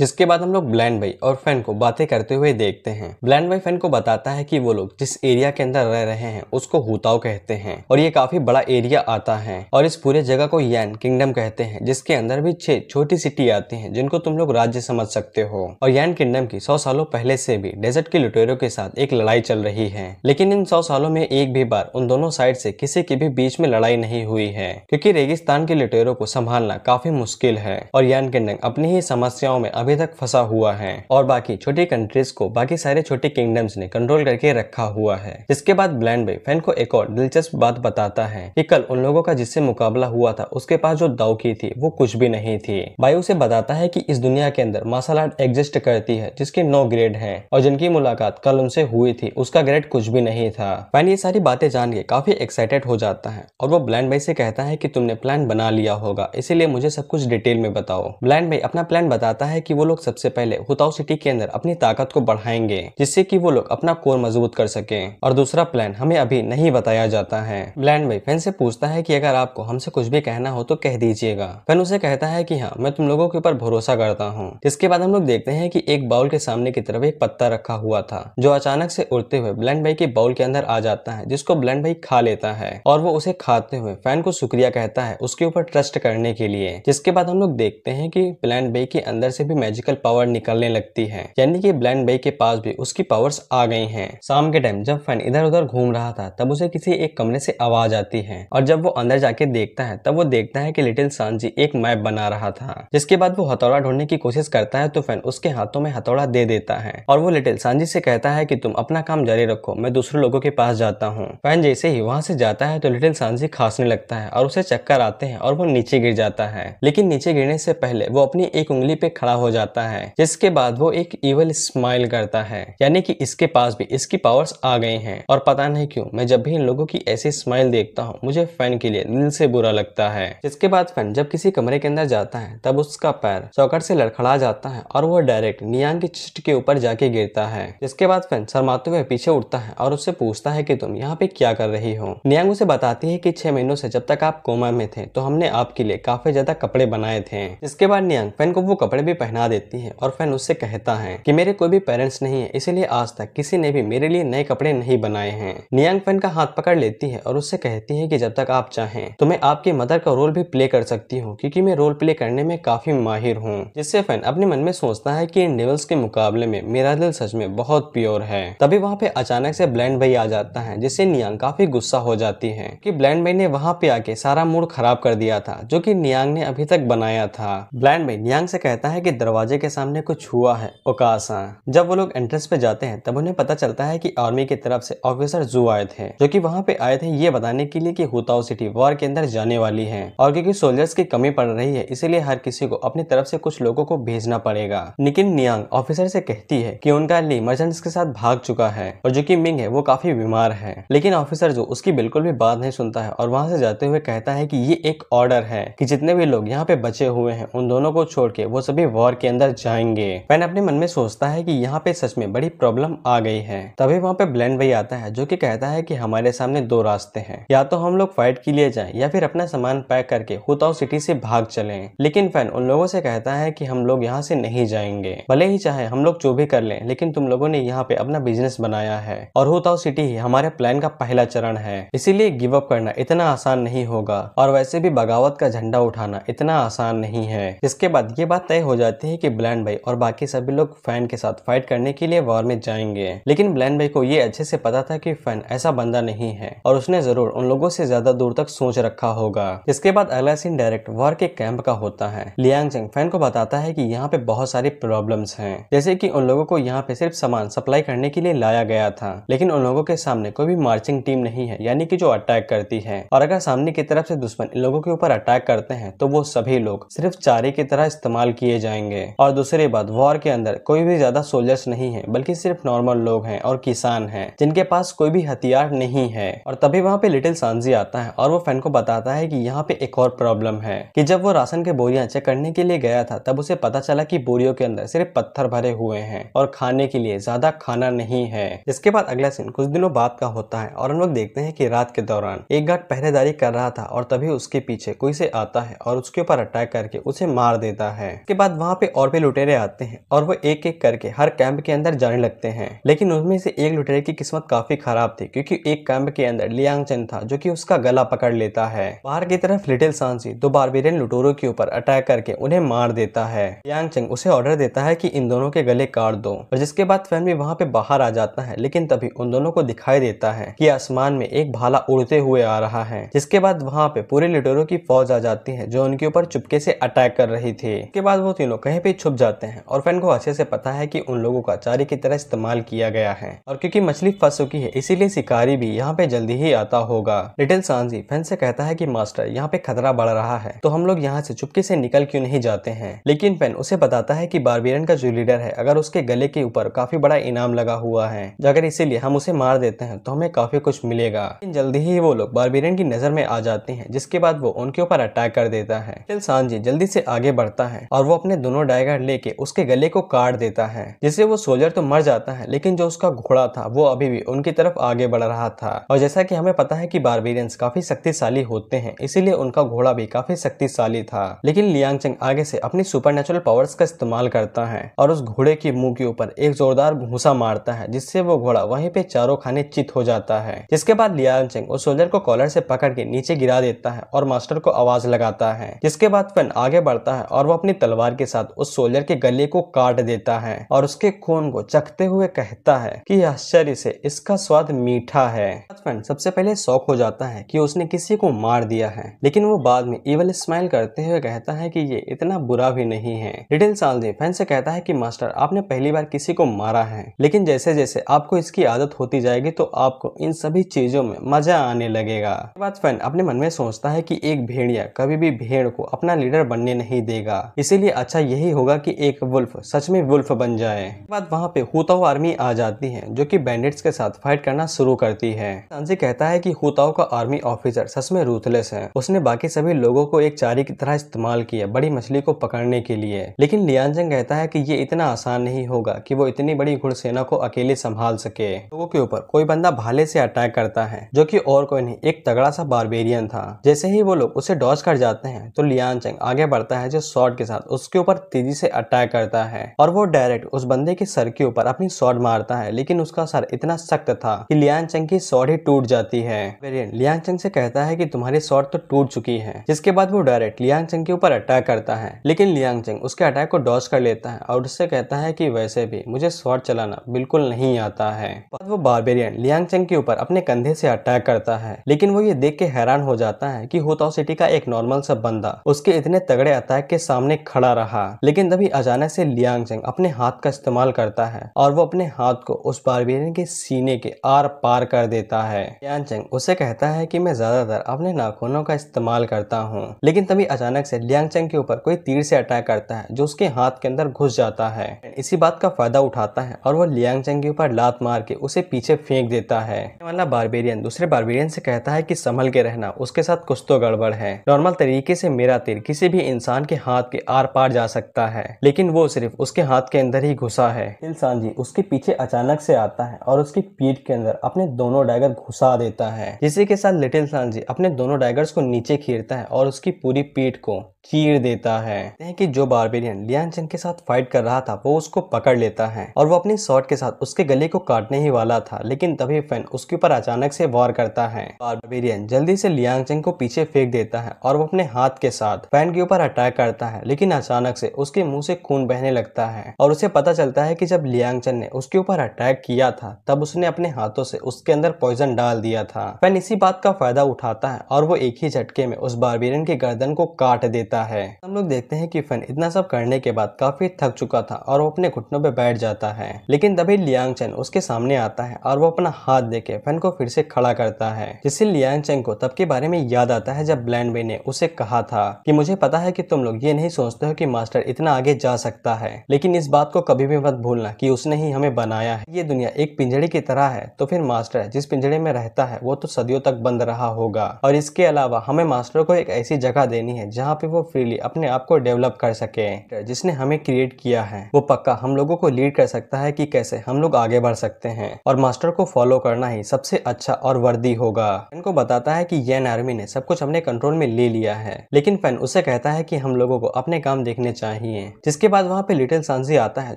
जिसके बाद हम लोग ब्लैंड भाई और फैन को बातें करते हुए देखते हैं ब्लैंड भाई फैन को बताता है कि वो लोग जिस एरिया के अंदर रह रहे हैं उसको हुताओ कहते हैं और ये काफी बड़ा एरिया आता है और इस पूरे जगह को यान किंगडम कहते हैं जिसके अंदर भी छह छोटी सिटी आती है जिनको तुम लोग राज्य समझ सकते हो और यान किंगडम की सौ सालों पहले से भी डेजर्ट के लुटेरों के साथ एक लड़ाई चल रही है लेकिन इन सौ सालों में एक भी बार उन दोनों साइड से किसी के भी बीच में लड़ाई नहीं हुई है क्यूँकी रेगिस्तान के लुटेरों को संभालना काफी मुश्किल है और यान किंगडम अपनी ही समस्याओं में अभी तक फंसा हुआ है और बाकी छोटी कंट्रीज को बाकी सारे छोटे किंगडम्स ने कंट्रोल करके रखा हुआ है इसके बाद ब्लैंड बे फैन को एक और दिलचस्प बात बताता है की कल उन लोगों का जिससे मुकाबला हुआ था उसके पास जो दाव की थी वो कुछ भी नहीं थी बायू उसे बताता है की इस दुनिया के अंदर मार्शल आर्ट एग्जिस्ट करती है जिसके नौ ग्रेड है और जिनकी मुलाकात कल उनसे हुई थी उसका ग्रेड कुछ भी नहीं था फैन ये सारी बातें जान के काफी एक्साइटेड हो जाता है और वो ब्लैंड भाई से कहता है कि तुमने प्लान बना लिया होगा इसीलिए मुझे सब कुछ डिटेल में बताओ ब्लैंड भाई अपना प्लान बताता है कि वो लोग सबसे पहले हुताओ सिटी के अंदर अपनी ताकत को बढ़ाएंगे जिससे कि वो लोग अपना कोर मजबूत कर सके और दूसरा प्लान हमें अभी नहीं बताया जाता है ब्लैंड भाई फैन से पूछता है कि अगर आपको हमसे कुछ भी कहना हो तो कह दीजिएगा फैन उसे कहता है कि हाँ मैं तुम लोगों के ऊपर भरोसा करता हूँ इसके बाद हम लोग देखते हैं कि एक बाउल के सामने की तरफ एक पत्ता रखा हुआ था जो अचानक से उड़ते हुए ब्लैंड भाई के बाउल के अंदर आ जाता है जिसको ब्लैंड भाई खा लेता है और वो उसे खाते हुए फैन को शुक्रिया कहता है उसके ऊपर ट्रस्ट करने के लिए जिसके बाद हम लोग देखते हैं कि ब्लैंड भाई के अंदर से भी मैजिकल पावर निकलने लगती है यानी कि ब्लाइंड बे के पास भी उसकी पावर्स आ गई हैं शाम के टाइम जब फैन इधर उधर घूम रहा था तब उसे किसी एक कमरे से आवाज आती है और जब वो अंदर जाके देखता है तब वो देखता है की लिटिल सांझी एक मैप बना रहा था जिसके बाद वो हथौड़ा ढूंढने की कोशिश करता है तो फैन उसके हाथों में हथौड़ा दे देता है और वो लिटिल सांजी से कहता है की तुम अपना काम जारी रखो मैं दूसरे लोगों के पास जाता हूँ फैन जैसे ही वहाँ से जाता है तो लिटिल सांजी खांसने लगता है और उसे चक्कर आते हैं और वो नीचे गिर जाता है लेकिन नीचे गिरने से पहले वो अपनी एक उंगली पे खड़ा हो जाता है जिसके बाद वो एक इवल स्माइल करता है यानी कि इसके पास भी इसकी पावर्स आ गई हैं और पता नहीं क्यों मैं जब भी इन लोगों की ऐसी स्माइल देखता हूँ मुझे फैन के लिए दिल से बुरा लगता है जिसके बाद फैन जब किसी कमरे के अंदर जाता है तब उसका पैर चौकट से लड़खड़ा जाता है और वो डायरेक्ट नियांग की चिट के ऊपर जाके गिरता है जिसके बाद फैन शरमाते हुए पीछे उठता है और उससे पूछता है की तुम यहाँ पे क्या कर रही हो नियांग उसे बताती है की छह महीनों से जब तक आप कोमा में थे तो हमने आपके लिए काफी ज्यादा कपड़े बनाए थे इसके बाद नियांग फैन को वो कपड़े भी पहना बना देती है और फैन उससे कहता है कि मेरे कोई भी पेरेंट्स नहीं है इसीलिए आज तक किसी ने भी मेरे लिए नए कपड़े नहीं बनाए हैं नियांग फैन का हाथ पकड़ लेती है और उससे कहती है कि जब तक आप चाहें तो मैं आपकी मदर का रोल भी प्ले कर सकती हूँ क्योंकि मैं रोल प्ले करने में काफी माहिर हूँ जिससे फैन अपने मन में सोचता है की इन के मुकाबले में मेरा दिल सच में बहुत प्योर है तभी वहाँ पे अचानक से ब्लैंड भाई आ जाता है जिससे नियांग काफी गुस्सा हो जाती है की ब्लैंड भाई ने वहाँ पे आके सारा मूड खराब कर दिया था जो कि नियांग ने अभी तक बनाया था ब्लैंड भाई नियांग से कहता है कि दरवाजा दरवाजे के सामने कुछ हुआ है ओकासा जब वो लोग एंट्रेंस पे जाते हैं तब उन्हें पता चलता है कि आर्मी की तरफ से ऑफिसर जू आए थे जो कि वहाँ पे आए थे ये बताने के लिए कि हुताओ सिटी वॉर के अंदर जाने वाली है और क्योंकि सोल्जर्स की कमी पड़ रही है इसीलिए हर किसी को अपनी तरफ से कुछ लोगों को भेजना पड़ेगा निकिन नियांग ऑफिसर से कहती है की उनका ली मर्चेंट्स के साथ भाग चुका है और जो की मिंग है वो काफी बीमार है लेकिन ऑफिसर जो उसकी बिल्कुल भी बात नहीं सुनता है और वहाँ से जाते हुए कहता है की ये एक ऑर्डर है की जितने भी लोग यहाँ पे बचे हुए हैं उन दोनों को छोड़ के वो सभी वॉर के अंदर जाएंगे पेन अपने मन में सोचता है कि यहाँ पे सच में बड़ी प्रॉब्लम आ गई है तभी वहाँ पे ब्लैंड भाई आता है जो कि कहता है कि हमारे सामने दो रास्ते हैं या तो हम लोग फाइट के लिए जाएं या फिर अपना सामान पैक करके हुताओ सिटी से भाग चले लेकिन फैन उन लोगों से कहता है की हम लोग यहाँ से नहीं जाएंगे भले ही चाहे हम लोग जो भी कर ले लेकिन तुम लोगों ने यहाँ पे अपना बिजनेस बनाया है और हुताओ सिटी ही हमारे प्लान का पहला चरण है इसीलिए गिव अप करना इतना आसान नहीं होगा और वैसे भी बगावत का झंडा उठाना इतना आसान नहीं है इसके बाद ये बात तय हो जाती चाहते हैं कि ब्लैंड भाई और बाकी सभी लोग फैन के साथ फाइट करने के लिए वॉर में जाएंगे लेकिन ब्लैंड भाई को ये अच्छे से पता था कि फैन ऐसा बंदा नहीं है और उसने जरूर उन लोगों से ज्यादा दूर तक सोच रखा होगा इसके बाद अगला सीन डायरेक्ट वॉर के कैंप का होता है लियांग सिंह फैन को बताता है की यहाँ पे बहुत सारी प्रॉब्लम है जैसे की उन लोगों को यहाँ पे सिर्फ सामान सप्लाई करने के लिए लाया गया था लेकिन उन लोगों के सामने कोई भी मार्चिंग टीम नहीं है यानी की जो अटैक करती है और अगर सामने की तरफ से दुश्मन इन लोगों के ऊपर अटैक करते हैं तो वो सभी लोग सिर्फ चारे की तरह इस्तेमाल किए जाएंगे होंगे और दूसरी बात वॉर के अंदर कोई भी ज्यादा सोल्जर्स नहीं है बल्कि सिर्फ नॉर्मल लोग हैं और किसान हैं जिनके पास कोई भी हथियार नहीं है और तभी वहाँ पे लिटिल सांजी आता है और वो फैन को बताता है कि यहाँ पे एक और प्रॉब्लम है कि जब वो राशन के बोरियां चेक करने के लिए गया था तब उसे पता चला कि बोरियों के अंदर सिर्फ पत्थर भरे हुए हैं और खाने के लिए ज्यादा खाना नहीं है इसके बाद अगला सीन कुछ दिनों बाद का होता है और हम लोग देखते हैं कि रात के दौरान एक गार्ड पहरेदारी कर रहा था और तभी उसके पीछे कोई से आता है और उसके ऊपर अटैक करके उसे मार देता है इसके बाद वहाँ पे पे और भी लुटेरे आते हैं और वो एक एक करके हर कैंप के अंदर जाने लगते हैं लेकिन उनमें से एक लुटेरे की किस्मत काफी खराब थी क्योंकि एक कैंप के अंदर लियांग चंद था जो कि उसका गला पकड़ लेता है बाहर की तरफ लिटिल सांसी दो बारबेरियन लुटेरों के ऊपर अटैक करके उन्हें मार देता है लियांग चंग उसे ऑर्डर देता है की इन दोनों के गले काट दो और जिसके बाद फैन भी वहाँ पे बाहर आ जाता है लेकिन तभी उन दोनों को दिखाई देता है की आसमान में एक भाला उड़ते हुए आ रहा है जिसके बाद वहाँ पे पूरे लुटेरों की फौज आ जाती है जो उनके ऊपर चुपके से अटैक कर रही थी इसके बाद वो तीनों कहीं कहीं पे छुप जाते हैं और फैन को अच्छे से पता है कि उन लोगों का चारे की तरह इस्तेमाल किया गया है और क्योंकि मछली फंस चुकी है इसीलिए शिकारी भी यहाँ पे जल्दी ही आता होगा लिटिल सांजी फैन से कहता है की मास्टर यहाँ पे खतरा बढ़ रहा है तो हम लोग यहाँ से चुपके से निकल क्यूँ नहीं जाते हैं लेकिन फैन उसे बताता है की बारबेरन का जो लीडर है अगर उसके गले के ऊपर काफी बड़ा इनाम लगा हुआ है अगर इसीलिए हम उसे मार देते हैं तो हमें काफी कुछ मिलेगा लेकिन जल्दी ही वो लोग बारबेरन की नजर में आ जाते हैं जिसके बाद वो उनके ऊपर अटैक कर देता है लिटिल सांजी जल्दी से आगे बढ़ता है और वो अपने दोनों डाइगर डायगर लेके उसके गले को काट देता है जिससे वो सोल्जर तो मर जाता है लेकिन जो उसका घोड़ा था वो अभी भी उनकी तरफ आगे बढ़ रहा था और जैसा कि हमें पता है कि बारबेरियंस काफी शक्तिशाली होते हैं इसीलिए उनका घोड़ा भी काफी शक्तिशाली था लेकिन चंग आगे से अपनी सुपर पावर्स का इस्तेमाल करता है और उस घोड़े के मुंह के ऊपर एक जोरदार घूसा मारता है जिससे वो घोड़ा वहीं पे चारों खाने चित हो जाता है जिसके बाद चंग उस सोल्जर को कॉलर से पकड़ के नीचे गिरा देता है और मास्टर को आवाज लगाता है जिसके बाद फिन आगे बढ़ता है और वो अपनी तलवार के साथ उस सोल्जर के गले को काट देता है और उसके खून को चखते हुए कहता है कि आश्चर्य से इसका स्वाद मीठा है सबसे पहले शौक हो जाता है कि उसने किसी को मार दिया है लेकिन वो बाद में इवल स्माइल करते हुए कहता है कि ये इतना बुरा भी नहीं है लिटिल सालदे फैन से कहता है कि मास्टर आपने पहली बार किसी को मारा है लेकिन जैसे जैसे आपको इसकी आदत होती जाएगी तो आपको इन सभी चीजों में मजा आने लगेगा फैन अपने मन में सोचता है की एक भेड़िया कभी भी भेड़ को अपना लीडर बनने नहीं देगा इसीलिए अच्छा यही यही होगा कि एक वुल्फ सच में वुल्फ बन जाए बाद वहाँ पे होताओ आर्मी आ जाती है जो कि बैंडिट्स के साथ फाइट करना शुरू करती है सांसी कहता है कि होताओ का आर्मी ऑफिसर सच में रूथलेस है उसने बाकी सभी लोगों को एक चारी की तरह इस्तेमाल किया बड़ी मछली को पकड़ने के लिए लेकिन लियांजंग कहता है की ये इतना आसान नहीं होगा की वो इतनी बड़ी घुड़सेना को अकेले संभाल सके लोगों के ऊपर कोई बंदा भाले से अटैक करता है जो की और कोई नहीं एक तगड़ा सा बारबेरियन था जैसे ही वो लोग उसे डॉच कर जाते हैं तो लियांचंग आगे बढ़ता है जो शॉर्ट के साथ उसके ऊपर तेजी से अटैक करता है और वो डायरेक्ट उस बंदे के सर के ऊपर अपनी शॉट मारता है लेकिन उसका सर इतना सख्त था कि लियान चंग की शॉट ही टूट जाती है लियान लियांग चंग से कहता है कि तुम्हारी शॉट तो टूट चुकी है जिसके बाद वो डायरेक्ट लियांग चंग के ऊपर अटैक करता है लेकिन लियांग चंग उसके अटैक को डॉस कर लेता है और उससे कहता है की वैसे भी मुझे शॉट चलाना बिल्कुल नहीं आता है पर वो बारबेरियन लियांग चंग के ऊपर अपने कंधे से अटैक करता है लेकिन वो ये देख के हैरान हो जाता है कि होताओ सिटी का एक नॉर्मल सा बंदा उसके इतने तगड़े अटैक के सामने खड़ा रहा लेकिन तभी अचानक से लियांग जंग अपने हाथ का इस्तेमाल करता है और वो अपने हाथ को उस बारबेरियन के सीने के आर पार कर देता है लियांग जंग उसे कहता है कि मैं ज्यादातर अपने नाखूनों का इस्तेमाल करता हूँ लेकिन तभी अचानक से लियांग चंग के ऊपर कोई तीर से अटैक करता है जो उसके हाथ के अंदर घुस जाता है इसी बात का फायदा उठाता है और वो लियांग चंग के ऊपर लात मार के उसे पीछे फेंक देता है वाला बारबेरियन दूसरे बारबेरियन से कहता है कि संभल के रहना उसके साथ कुछ तो गड़बड़ है नॉर्मल तरीके से मेरा तीर किसी भी इंसान के हाथ के आर पार जा सकता सकता है लेकिन वो सिर्फ उसके हाथ के अंदर ही घुसा है सांझी उसके पीछे अचानक से आता है और उसकी पीठ के अंदर अपने दोनों डैगर घुसा देता है इसी के साथ लिटिल सांजी अपने दोनों डैगर्स को नीचे खीरता है और उसकी पूरी पीठ को चीर देता है कि जो बारबेरियन लियान चंग के साथ फाइट कर रहा था वो उसको पकड़ लेता है और वो अपनी शॉट के साथ उसके गले को काटने ही वाला था लेकिन तभी फैन उसके ऊपर अचानक से वार करता है बारबेरियन जल्दी से लियांग चंग को पीछे फेंक देता है और वो अपने हाथ के साथ फैन के ऊपर अटैक करता है लेकिन अचानक से उसके मुंह से खून बहने लगता है और उसे पता चलता है कि जब लियांगचन ने उसके ऊपर अटैक किया था तब उसने अपने हाथों से उसके अंदर पॉइजन डाल दिया था फैन इसी बात का फायदा उठाता है और वो एक ही झटके में उस बारबेरियन की गर्दन को काट देता है हम लोग देखते हैं की फैन इतना सब करने के बाद काफी थक चुका था और वो अपने घुटनों पर बैठ जाता है लेकिन तभी लियांगचन उसके सामने आता है और वो अपना हाथ देके फैन को फिर से खड़ा करता है जिससे लियांगचन को तब के बारे में याद आता है जब ब्लैंड ने उसे कहा था कि मुझे पता है कि तुम लोग ये नहीं सोचते हो कि मास्टर इतना आगे जा सकता है लेकिन इस बात को कभी भी मत भूलना कि उसने ही हमें बनाया है ये दुनिया एक पिंजड़े की तरह है तो फिर मास्टर जिस पिंजड़े में रहता है वो तो सदियों तक बंद रहा होगा और इसके अलावा हमें मास्टर को एक ऐसी जगह देनी है जहाँ पे वो फ्रीली अपने आप को डेवलप कर सके जिसने हमें क्रिएट किया है वो पक्का हम लोगों को लीड कर सकता है कि कैसे हम लोग आगे बढ़ सकते हैं और मास्टर को फॉलो करना ही सबसे अच्छा और वर्दी होगा इनको बताता है कि येन आर्मी ने सब कुछ अपने कंट्रोल में ले लिया है लेकिन फैन उसे कहता है कि हम लोगों को अपने काम देखने चाहिए चाहिए जिसके बाद वहाँ पे लिटिल सांझी आता है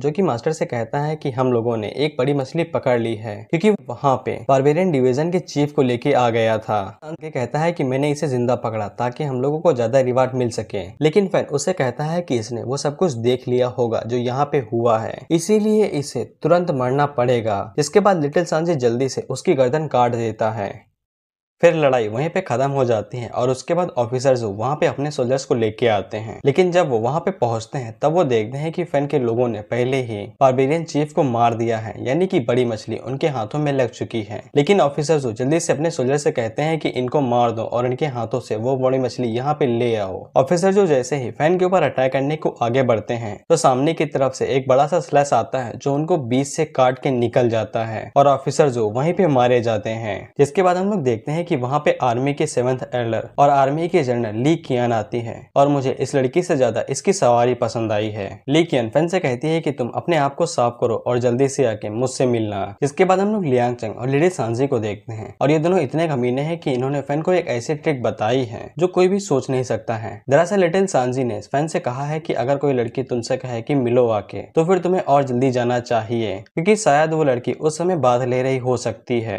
जो कि मास्टर से कहता है कि हम लोगों ने एक बड़ी मछली पकड़ ली है क्योंकि वहाँ पे बार्बेरियन डिवीजन के चीफ को लेके आ गया था के कहता है कि मैंने इसे जिंदा पकड़ा ताकि हम लोगों को ज्यादा रिवार्ड मिल सके लेकिन फिर उसे कहता है कि इसने वो सब कुछ देख लिया होगा जो यहाँ पे हुआ है इसीलिए इसे तुरंत मरना पड़ेगा इसके बाद लिटिल सांझी जल्दी से उसकी गर्दन काट देता है फिर लड़ाई वहीं पे खत्म हो जाती है और उसके बाद ऑफिसर्स वहाँ पे अपने सोल्जर्स को लेके आते हैं लेकिन जब वो वहाँ पे पहुंचते हैं तब वो देखते हैं कि फैन के लोगों ने पहले ही बार्बेरियन चीफ को मार दिया है यानी कि बड़ी मछली उनके हाथों में लग चुकी है लेकिन ऑफिसर्स जल्दी से अपने सोल्जर से कहते हैं की इनको मार दो और इनके हाथों से वो बड़ी मछली यहाँ पे ले आओ ऑफिसर जो जैसे ही फैन के ऊपर अटैक करने को आगे बढ़ते हैं तो सामने की तरफ से एक बड़ा सा स्लैस आता है जो उनको बीच से काट के निकल जाता है और ऑफिसर जो वहीं पे मारे जाते हैं जिसके बाद हम लोग देखते हैं कि वहाँ पे आर्मी के सेवंथ एडलर और आर्मी के जनरल ली कियान आती है और मुझे इस लड़की से ज्यादा इसकी सवारी पसंद आई है ली कियान फैन से कहती है कि तुम अपने आप को साफ करो और जल्दी से आके मुझसे मिलना इसके बाद हम लोग लियांग चंग और लेडी सांजी को देखते हैं और ये दोनों इतने गमीने हैं कि इन्होंने फैन को एक ऐसी ट्रिक बताई है जो कोई भी सोच नहीं सकता है दरअसल लिटिल सांझी ने फैन से कहा है की अगर कोई लड़की तुमसे कहे की मिलो आके तो फिर तुम्हें और जल्दी जाना चाहिए क्यूँकी शायद वो लड़की उस समय बाध ले रही हो सकती है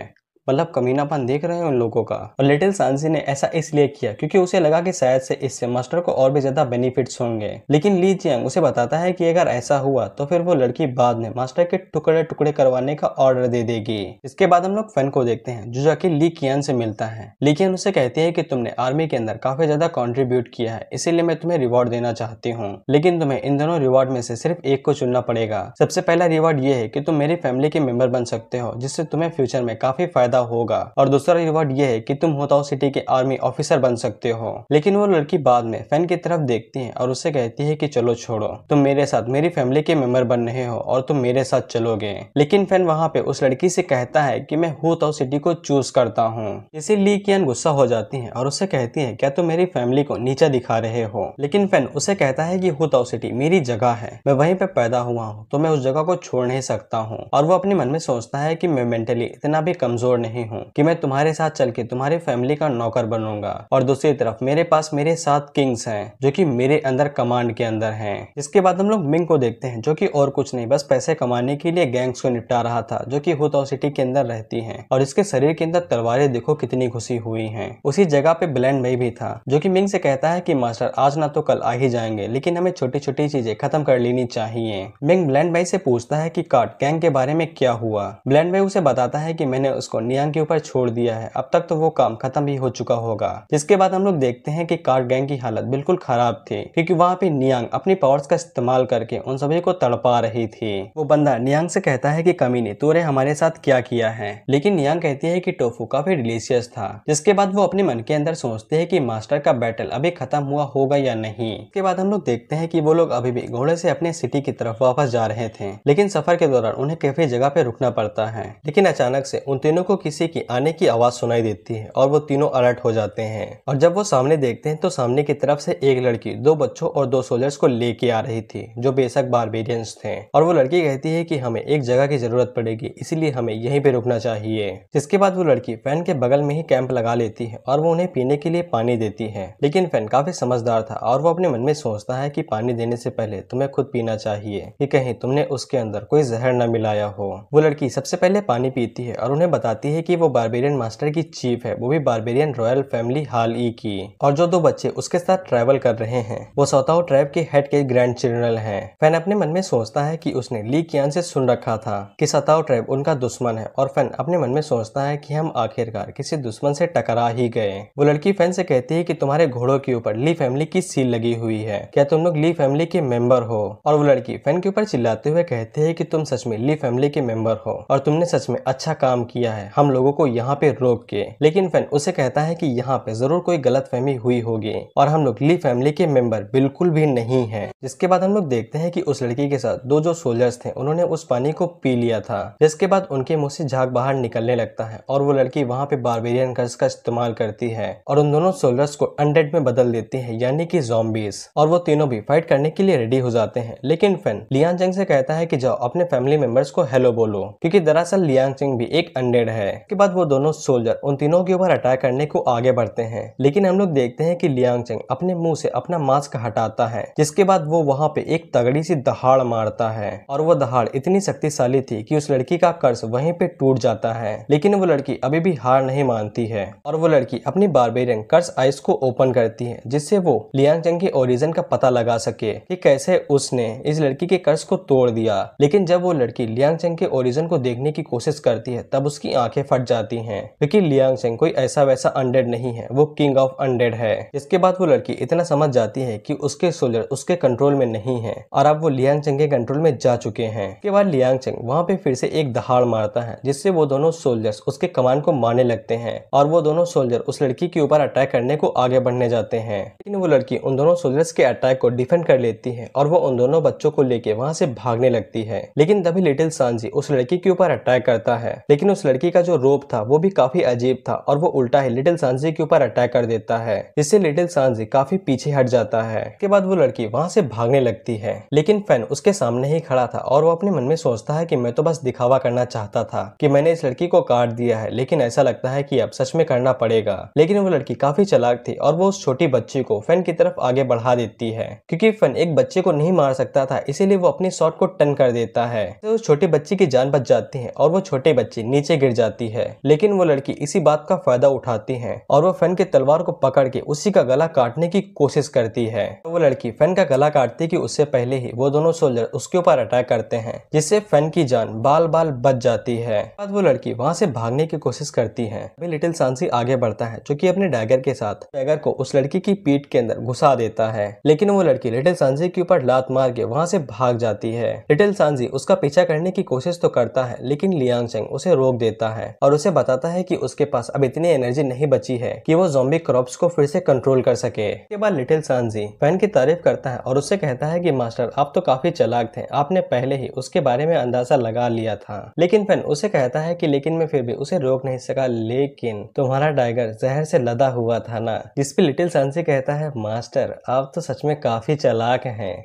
मतलब कमीनापन देख रहे हैं उन लोगों का और लिटिल सांसी ने ऐसा इसलिए किया क्योंकि उसे लगा कि शायद से इससे मास्टर को और भी ज्यादा बेनिफिट्स होंगे लेकिन ली चियांग उसे बताता है कि अगर ऐसा हुआ तो फिर वो लड़की बाद में मास्टर के टुकड़े टुकड़े करवाने का ऑर्डर दे देगी इसके बाद हम लोग फैन को देखते हैं जो जाके ली कियान से मिलता है लेकिन उसे कहती है कि तुमने आर्मी के अंदर काफी ज्यादा कॉन्ट्रीब्यूट किया है इसीलिए मैं तुम्हें रिवॉर्ड देना चाहती हूँ लेकिन तुम्हें इन दोनों रिवॉर्ड में से सिर्फ एक को चुनना पड़ेगा सबसे पहला रिवॉर्ड ये है की तुम मेरी फैमिली के मेंबर बन सकते हो जिससे तुम्हें फ्यूचर में काफी फायदा फायदा होगा और दूसरा रिवॉर्ड ये है कि तुम होताओ सिटी के आर्मी ऑफिसर बन सकते हो लेकिन वो लड़की बाद में फैन की तरफ देखती है और उसे कहती है की चलो छोड़ो तुम मेरे साथ मेरी फैमिली के मेंबर बन रहे हो और तुम मेरे साथ चलोगे लेकिन फैन वहाँ पे उस लड़की से कहता है की मैं होताओ सिटी को चूज करता हूँ इसी ली कियान गुस्सा हो जाती है और उसे कहती है क्या तुम मेरी फैमिली को नीचा दिखा रहे हो लेकिन फैन उसे कहता है की होताओ सिटी मेरी जगह है मैं वहीं पे पैदा हुआ हूँ तो मैं उस जगह को छोड़ नहीं सकता हूँ और वो अपने मन में सोचता है की मैं मेंटली इतना भी कमजोर नहीं नहीं हूँ कि मैं तुम्हारे साथ चल के तुम्हारे फैमिली का नौकर बनूंगा और दूसरी तरफ मेरे पास मेरे साथ किंग्स हैं जो कि मेरे अंदर कमांड के अंदर हैं इसके बाद हम लोग मिंग को देखते हैं जो कि और कुछ नहीं बस पैसे कमाने के लिए गैंग्स को निपटा रहा था जो की हुताओ सिटी के अंदर रहती है और इसके शरीर के अंदर तलवारें देखो कितनी घुसी हुई है उसी जगह पे ब्लैंड भाई भी था जो की मिंग से कहता है की मास्टर आज ना तो कल आ ही जाएंगे लेकिन हमें छोटी छोटी चीजें खत्म कर लेनी चाहिए मिंग ब्लैंड भाई से पूछता है की काट गैंग के बारे में क्या हुआ ब्लैंड भाई उसे बताता है की मैंने उसको मियांग के ऊपर छोड़ दिया है अब तक तो वो काम खत्म भी हो चुका होगा जिसके बाद हम लोग देखते हैं कि कार गैंग की हालत बिल्कुल खराब थी क्योंकि वहाँ पे नियांग अपनी पावर्स का इस्तेमाल करके उन सभी को तड़पा रही थी वो बंदा नियांग से कहता है की कमी ने तोरे हमारे साथ क्या किया है लेकिन नियांग कहती है की टोफू काफी डिलीशियस था जिसके बाद वो अपने मन के अंदर सोचते है की मास्टर का बैटल अभी खत्म हुआ होगा या नहीं इसके बाद हम लोग देखते हैं की वो लोग अभी भी घोड़े से अपने सिटी की तरफ वापस जा रहे थे लेकिन सफर के दौरान उन्हें काफी जगह पे रुकना पड़ता है लेकिन अचानक से उन तीनों को किसी की आने की आवाज सुनाई देती है और वो तीनों अलर्ट हो जाते हैं और जब वो सामने देखते हैं तो सामने की तरफ से एक लड़की दो बच्चों और दो सोल्जर्स को लेके आ रही थी जो बेशक बारबेरियंस थे और वो लड़की कहती है की हमें एक जगह की जरूरत पड़ेगी इसीलिए हमें यही पे रुकना चाहिए जिसके बाद वो लड़की फैन के बगल में ही कैंप लगा लेती है और वो उन्हें पीने के लिए पानी देती है लेकिन फैन काफी समझदार था और वो अपने मन में सोचता है की पानी देने से पहले तुम्हें खुद पीना चाहिए कि कहीं तुमने उसके अंदर कोई जहर न मिलाया हो वो लड़की सबसे पहले पानी पीती है और उन्हें बताती बताती है कि वो बारबेरियन मास्टर की चीफ है वो भी बारबेरियन रॉयल फैमिली हाल ई की और जो दो बच्चे उसके साथ ट्रैवल कर रहे हैं वो सौताओ ट्राइब के हेड के ग्रैंड जनरल है फैन अपने मन में सोचता है की उसने ली कियान से सुन रखा था की सताओ ट्राइब उनका दुश्मन है और फैन अपने मन में सोचता है की हम आखिरकार किसी दुश्मन से टकरा ही गए वो लड़की फैन से कहती है की तुम्हारे घोड़ों के ऊपर ली फैमिली की सील लगी हुई है क्या तुम लोग ली फैमिली के मेंबर हो और वो लड़की फैन के ऊपर चिल्लाते हुए कहते हैं कि तुम सच में ली फैमिली के मेंबर हो और तुमने सच में अच्छा काम किया है हम लोगों को यहाँ पे रोक के लेकिन फैन उसे कहता है कि यहाँ पे जरूर कोई गलत फहमी हुई होगी और हम लोग ली फैमिली के मेंबर बिल्कुल भी नहीं है जिसके बाद हम लोग देखते हैं कि उस लड़की के साथ दो जो सोल्जर्स थे उन्होंने उस पानी को पी लिया था जिसके बाद उनके मुंह से झाग बाहर निकलने लगता है और वो लड़की वहाँ पे बारबेरियन कर्ज का इस्तेमाल करती है और उन दोनों सोल्जर्स को अंडेड में बदल देती है यानी की जोम्बिस और वो तीनों भी फाइट करने के लिए रेडी हो जाते हैं लेकिन फैन लियांग जंग से कहता है की जाओ अपने फैमिली मेंबर्स को हेलो बोलो क्यूँकी दरअसल लियांग जंग भी एक अनडेड है है के बाद वो दोनों सोल्जर उन तीनों के ऊपर अटैक करने को आगे बढ़ते हैं लेकिन हम लोग देखते हैं कि लियांग चंग अपने मुंह से अपना मास्क हटाता है जिसके बाद वो वहाँ पे एक तगड़ी सी दहाड़ मारता है और वो दहाड़ इतनी शक्तिशाली थी कि उस लड़की का कर्ज वहीं पे टूट जाता है लेकिन वो लड़की अभी भी हार नहीं मानती है और वो लड़की अपनी बारबेरियन कर्ज आइस को ओपन करती है जिससे वो लियांग चंग के ओरिजिन का पता लगा सके की कैसे उसने इस लड़की के कर्ज को तोड़ दिया लेकिन जब वो लड़की लियांग चंग के ओरिजिन को देखने की कोशिश करती है तब उसकी आंखें आंखें फट जाती हैं क्योंकि लियांग सिंह कोई ऐसा वैसा अंडेड नहीं है वो किंग ऑफ अंडेड है इसके बाद वो लड़की इतना समझ जाती है कि उसके सोल्जर उसके कंट्रोल में नहीं है और अब वो लियांग सिंह के कंट्रोल में जा चुके हैं इसके बाद लियांग सिंह वहाँ पे फिर से एक दहाड़ मारता है जिससे वो दोनों सोल्जर्स उसके कमान को मारने लगते हैं और वो दोनों सोल्जर उस लड़की के ऊपर अटैक करने को आगे बढ़ने जाते हैं लेकिन वो लड़की उन दोनों सोल्जर्स के अटैक को डिफेंड कर लेती है और वो उन दोनों बच्चों को लेके वहाँ से भागने लगती है लेकिन तभी लिटिल सांझी उस लड़की के ऊपर अटैक करता है लेकिन उस लड़की का जो रोप था वो भी काफी अजीब था और वो उल्टा ही लिटिल सांजी के ऊपर अटैक कर देता है जिससे लिटिल सांझी काफी पीछे हट जाता है के बाद वो लड़की वहाँ से भागने लगती है लेकिन फैन उसके सामने ही खड़ा था और वो अपने मन में सोचता है की मैं तो बस दिखावा करना चाहता था की मैंने इस लड़की को काट दिया है लेकिन ऐसा लगता है की अब सच में करना पड़ेगा लेकिन वो लड़की काफी चलाक थी और वो उस छोटी बच्ची को फैन की तरफ आगे बढ़ा देती है क्योंकि फैन एक बच्चे को नहीं मार सकता था इसीलिए वो अपने शॉट को टर्न कर देता है तो छोटी बच्ची की जान बच जाती है और वो छोटे बच्चे नीचे गिर जाते जाती है लेकिन वो लड़की इसी बात का फायदा उठाती है और वो फैन के तलवार को पकड़ के उसी का गला काटने की कोशिश करती है तो वो लड़की फैन का गला काटती की उससे पहले ही वो दोनों सोल्जर उसके ऊपर अटैक करते हैं जिससे फैन की जान बाल बाल बच जाती है बाद वो लड़की वहाँ से भागने की कोशिश करती है अभी लिटिल सांसी आगे बढ़ता है जो की अपने डैगर के साथ डैगर को उस लड़की की पीठ के अंदर घुसा देता है लेकिन वो लड़की लिटिल सांसी के ऊपर लात मार के वहाँ से भाग जाती है लिटिल सांसी उसका पीछा करने की कोशिश तो करता है लेकिन लियांग चेंग उसे रोक देता है है और उसे बताता है कि उसके पास अब इतनी एनर्जी नहीं बची है कि वो जोम्बी क्रॉप्स को फिर से कंट्रोल कर सके इसके बाद लिटिल सांजी फैन की तारीफ करता है और उससे कहता है की मास्टर आप तो काफी चलाक थे आपने पहले ही उसके बारे में अंदाजा लगा लिया था लेकिन फैन उसे कहता है की लेकिन मैं फिर भी उसे रोक नहीं सका लेकिन तुम्हारा टाइगर जहर से लदा हुआ था ना जिसपे लिटिल सांसी कहता है मास्टर आप तो सच में काफी चलाक हैं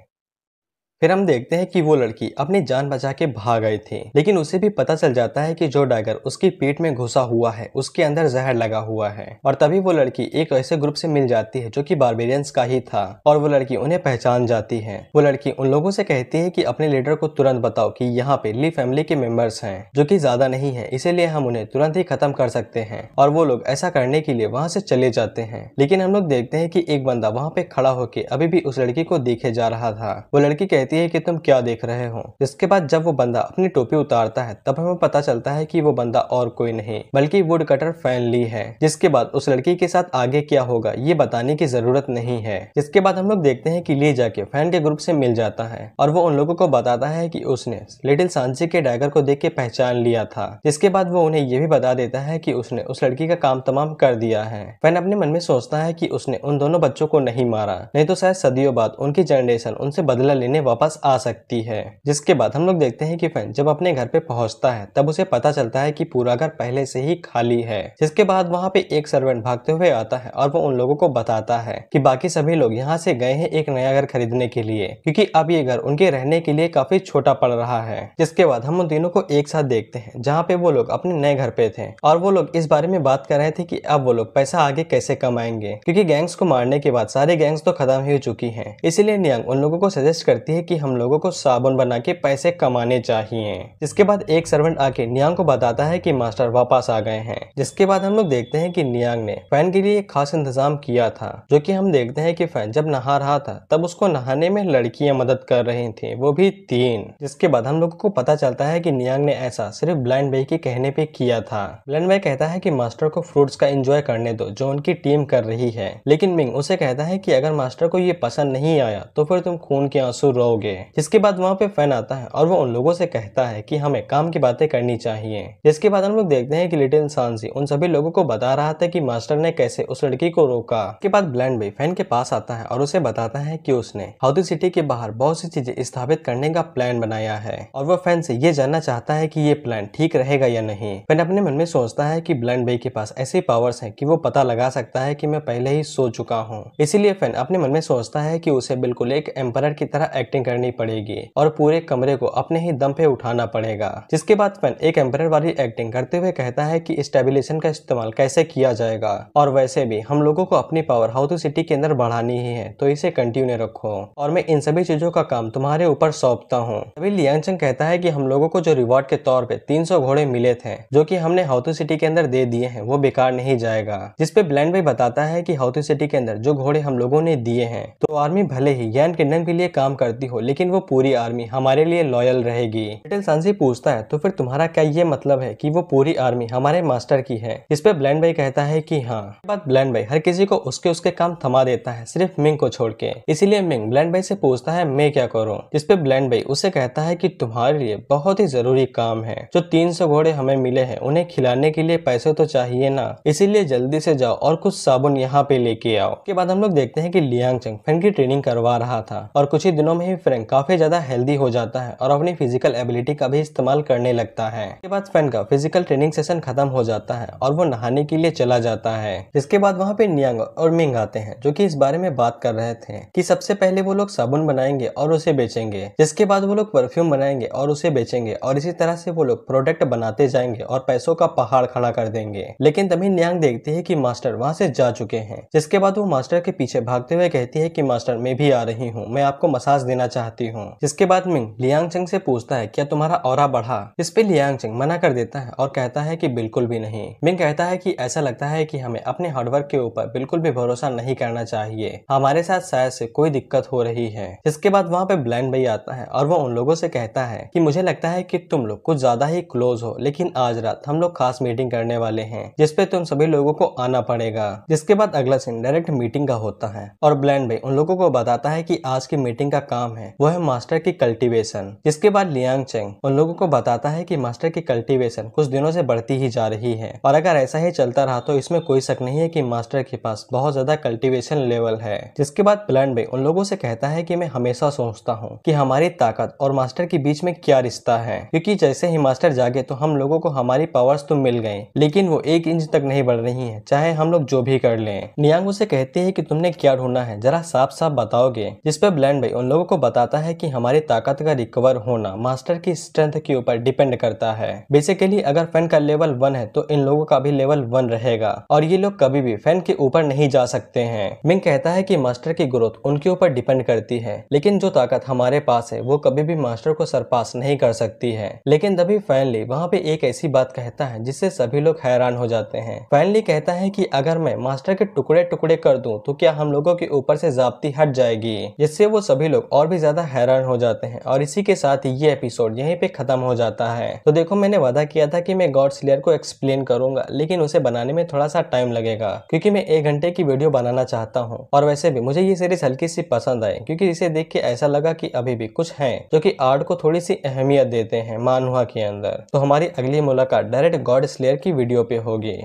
फिर हम देखते हैं कि वो लड़की अपनी जान बचा के भाग आई थी लेकिन उसे भी पता चल जाता है कि जो डाइगर उसकी पीठ में घुसा हुआ है उसके अंदर जहर लगा हुआ है और तभी वो लड़की एक ऐसे ग्रुप से मिल जाती है जो कि बारबेरियंस का ही था और वो लड़की उन्हें पहचान जाती है वो लड़की उन लोगों से कहती है की अपने लीडर को तुरंत बताओ की यहाँ पे ली फैमिली के मेम्बर्स है जो की ज्यादा नहीं है इसीलिए हम उन्हें तुरंत ही खत्म कर सकते हैं और वो लोग ऐसा करने के लिए वहाँ से चले जाते हैं लेकिन हम लोग देखते हैं की एक बंदा वहाँ पे खड़ा होके अभी भी उस लड़की को देखे जा रहा था वो लड़की कहती कहती है कि तुम क्या देख रहे हो इसके बाद जब वो बंदा अपनी टोपी उतारता है तब हमें पता चलता है कि वो बंदा और कोई नहीं बल्कि वुड कटर फैन ली है जिसके बाद उस लड़की के साथ आगे क्या होगा ये बताने की जरूरत नहीं है जिसके बाद हम लोग देखते हैं कि ली जाके फैन के ग्रुप से मिल जाता है और वो उन लोगों को बताता है की उसने लिटिल सांसी के डैगर को देख के पहचान लिया था जिसके बाद वो उन्हें ये भी बता देता है की उसने उस लड़की का काम तमाम कर दिया है फैन अपने मन में सोचता है की उसने उन दोनों बच्चों को नहीं मारा नहीं तो शायद सदियों बाद उनकी जनरेशन उनसे बदला लेने वापस वापस आ सकती है जिसके बाद हम लोग देखते हैं कि फैन जब अपने घर पे पहुंचता है तब उसे पता चलता है कि पूरा घर पहले से ही खाली है जिसके बाद वहाँ पे एक सर्वेंट भागते हुए आता है और वो उन लोगों को बताता है कि बाकी सभी लोग यहाँ से गए हैं एक नया घर खरीदने के लिए क्योंकि अब ये घर उनके रहने के लिए काफी छोटा पड़ रहा है जिसके बाद हम उन तीनों को एक साथ देखते हैं जहाँ पे वो लोग अपने नए घर पे थे और वो लोग इस बारे में बात कर रहे थे कि अब वो लोग पैसा आगे कैसे कमाएंगे क्योंकि गैंग्स को मारने के बाद सारे गैंग्स तो खत्म हो चुकी है इसीलिए नियांग उन लोगों को सजेस्ट करती है है कि हम लोगों को साबुन बना के पैसे कमाने चाहिए इसके बाद एक सर्वेंट आके नियांग को बताता है कि मास्टर वापस आ गए हैं जिसके बाद हम लोग देखते हैं कि नियांग ने फैन के लिए खास इंतजाम किया था जो कि हम देखते हैं कि फैन जब नहा रहा था तब उसको नहाने में लड़कियां मदद कर रही थी वो भी तीन जिसके बाद हम लोगों को पता चलता है की नियांग ने ऐसा सिर्फ ब्लाइंड भाई के कहने पे किया था ब्लाइंड भाई कहता है की मास्टर को फ्रूट का एंजॉय करने दो जो उनकी टीम कर रही है लेकिन मिंग उसे कहता है की अगर मास्टर को ये पसंद नहीं आया तो फिर तुम खून के आंसू रो लोगे जिसके बाद वहाँ पे फैन आता है और वो उन लोगों से कहता है कि हमें काम की बातें करनी चाहिए जिसके बाद हम लोग देखते हैं कि लिटिल सांसी उन सभी लोगों को बता रहा था कि मास्टर ने कैसे उस लड़की को रोका के बाद ब्लैंड भाई फैन के पास आता है और उसे बताता है की उसने हाउदी सिटी के बाहर बहुत सी चीजें स्थापित करने का प्लान बनाया है और वह फैन से ये जानना चाहता है की ये प्लान ठीक रहेगा या नहीं फैन अपने मन में सोचता है की ब्लैंड भाई के पास ऐसे पावर्स है की वो पता लगा सकता है की मैं पहले ही सो चुका हूँ इसीलिए फैन अपने मन में सोचता है कि उसे बिल्कुल एक एम्पायर की तरह एक्टिंग कटिंग करनी पड़ेगी और पूरे कमरे को अपने ही दम पे उठाना पड़ेगा जिसके बाद फैन एक एम्पर वाली एक्टिंग करते हुए कहता है कि स्टेबिलेशन का इस्तेमाल कैसे किया जाएगा और वैसे भी हम लोगों को अपनी पावर हाउस सिटी के अंदर बढ़ानी ही है तो इसे कंटिन्यू रखो और मैं इन सभी चीजों का काम तुम्हारे ऊपर सौंपता हूँ तभी लियांगचंग कहता है की हम लोगो को जो रिवॉर्ड के तौर पर तीन घोड़े मिले थे जो की हमने हाउथ सिटी के अंदर दे दिए है वो बेकार नहीं जाएगा जिसपे ब्लैंड भाई बताता है की हाउथ सिटी के अंदर जो घोड़े हम लोगों ने दिए हैं तो आर्मी भले ही यैन के लिए काम करती हो लेकिन वो पूरी आर्मी हमारे लिए लॉयल रहेगी लिटिल सांसी पूछता है तो फिर तुम्हारा क्या ये मतलब है कि वो पूरी आर्मी हमारे मास्टर की है इस पर ब्लैंड भाई कहता है कि हाँ बात ब्लैंड भाई हर किसी को उसके उसके काम थमा देता है सिर्फ मिंग को छोड़ के इसीलिए मिंग ब्लैंड भाई से पूछता है मैं क्या करूँ इसपे ब्लैंड भाई उसे कहता है की तुम्हारे लिए बहुत ही जरूरी काम है जो तीन घोड़े हमें मिले हैं उन्हें खिलाने के लिए पैसे तो चाहिए ना इसीलिए जल्दी से जाओ और कुछ साबुन यहाँ पे लेके आओ के बाद हम लोग देखते हैं कि लियांग चंग फेंग की ट्रेनिंग करवा रहा था और कुछ ही दिनों में ही फ्रैंक काफ़ी ज़्यादा हेल्दी हो जाता है और अपनी फिजिकल एबिलिटी का भी इस्तेमाल करने लगता है इसके बाद फ्रैंक का फिजिकल ट्रेनिंग सेशन खत्म हो जाता है और वो नहाने के लिए चला जाता है इसके बाद वहाँ पे नियंग और मिंग आते हैं जो की इस बारे में बात कर रहे थे की सबसे पहले वो लोग साबुन बनाएंगे और उसे बेचेंगे जिसके बाद वो लोग परफ्यूम बनाएंगे और उसे बेचेंगे और इसी तरह से वो लोग प्रोडक्ट बनाते जाएंगे और पैसों का पहाड़ खड़ा कर देंगे लेकिन तभी न्यांग देखती है कि मास्टर वहाँ से जा चुके हैं जिसके बाद वो मास्टर के पीछे भागते हुए कहती है कि मास्टर मैं भी आ रही हूँ मैं आपको मसाज देना चाहती हूँ जिसके बाद मिंग लियांग चंग से पूछता है क्या तुम्हारा और बढ़ा इस पे लियांग चंग मना कर देता है और कहता है की बिल्कुल भी नहीं मिंग कहता है की ऐसा लगता है की हमें अपने हार्डवर्क के ऊपर बिल्कुल भी भरोसा नहीं करना चाहिए हमारे साथ शायद से कोई दिक्कत हो रही है जिसके बाद वहाँ पे ब्लैंड भाई आता है और वो उन लोगों से कहता है कि मुझे लगता है कि तुम लोग कुछ ज्यादा ही क्लोज हो लेकिन आज रात हम लोग खास मीटिंग करने वाले हैं जिसपे तुम सभी लोगों को आना पड़ेगा जिसके बाद अगला सीन डायरेक्ट मीटिंग का होता है और ब्लैंड भाई उन लोगों को बताता है की आज की मीटिंग का काम है है वो है मास्टर की कल्टीवेशन जिसके बाद लियांग चेंग उन लोगों को बताता है कि मास्टर की कल्टीवेशन कुछ दिनों से बढ़ती ही जा रही है और अगर ऐसा ही चलता रहा तो इसमें कोई शक नहीं है कि मास्टर के पास बहुत ज्यादा कल्टीवेशन लेवल है जिसके बाद प्लान बे उन लोगों से कहता है कि मैं हमेशा सोचता हूँ कि हमारी ताकत और मास्टर के बीच में क्या रिश्ता है क्योंकि जैसे ही मास्टर जागे तो हम लोगों को हमारी पावर्स तो मिल गए लेकिन वो एक इंच तक नहीं बढ़ रही है चाहे हम लोग जो भी कर ले नियांग उसे कहते हैं कि तुमने क्या ढूंढना है जरा साफ साफ बताओगे जिसपे ब्लैंड भाई उन लोगों को बता बताता है कि हमारी ताकत का रिकवर होना मास्टर की स्ट्रेंथ के ऊपर डिपेंड करता है बेसिकली अगर फैन का लेवल वन है तो इन लोगों का भी लेवल वन रहेगा और ये लोग कभी भी फैन के ऊपर नहीं जा सकते हैं मिंग कहता है कि मास्टर की ग्रोथ उनके ऊपर डिपेंड करती है लेकिन जो ताकत हमारे पास है वो कभी भी मास्टर को सरपास नहीं कर सकती है लेकिन तभी फैनली वहाँ पे एक ऐसी बात कहता है जिससे सभी लोग हैरान हो जाते हैं फैनली कहता है कि अगर मैं मास्टर के टुकड़े टुकड़े कर दूं तो क्या हम लोगों के ऊपर से जाप्ती हट जाएगी जिससे वो सभी लोग और काफ़ी ज़्यादा हैरान हो जाते हैं और इसी के साथ ये एपिसोड यहीं पे ख़त्म हो जाता है तो देखो मैंने वादा किया था कि मैं गॉड स्लेयर को एक्सप्लेन करूंगा लेकिन उसे बनाने में थोड़ा सा टाइम लगेगा क्योंकि मैं एक घंटे की वीडियो बनाना चाहता हूँ और वैसे भी मुझे ये सीरीज हल्की सी पसंद आई क्योंकि इसे देख के ऐसा लगा कि अभी भी कुछ है जो कि आर्ट को थोड़ी सी अहमियत देते हैं मानवा के अंदर तो हमारी अगली मुलाकात डायरेक्ट गॉड स्लेयर की वीडियो पे होगी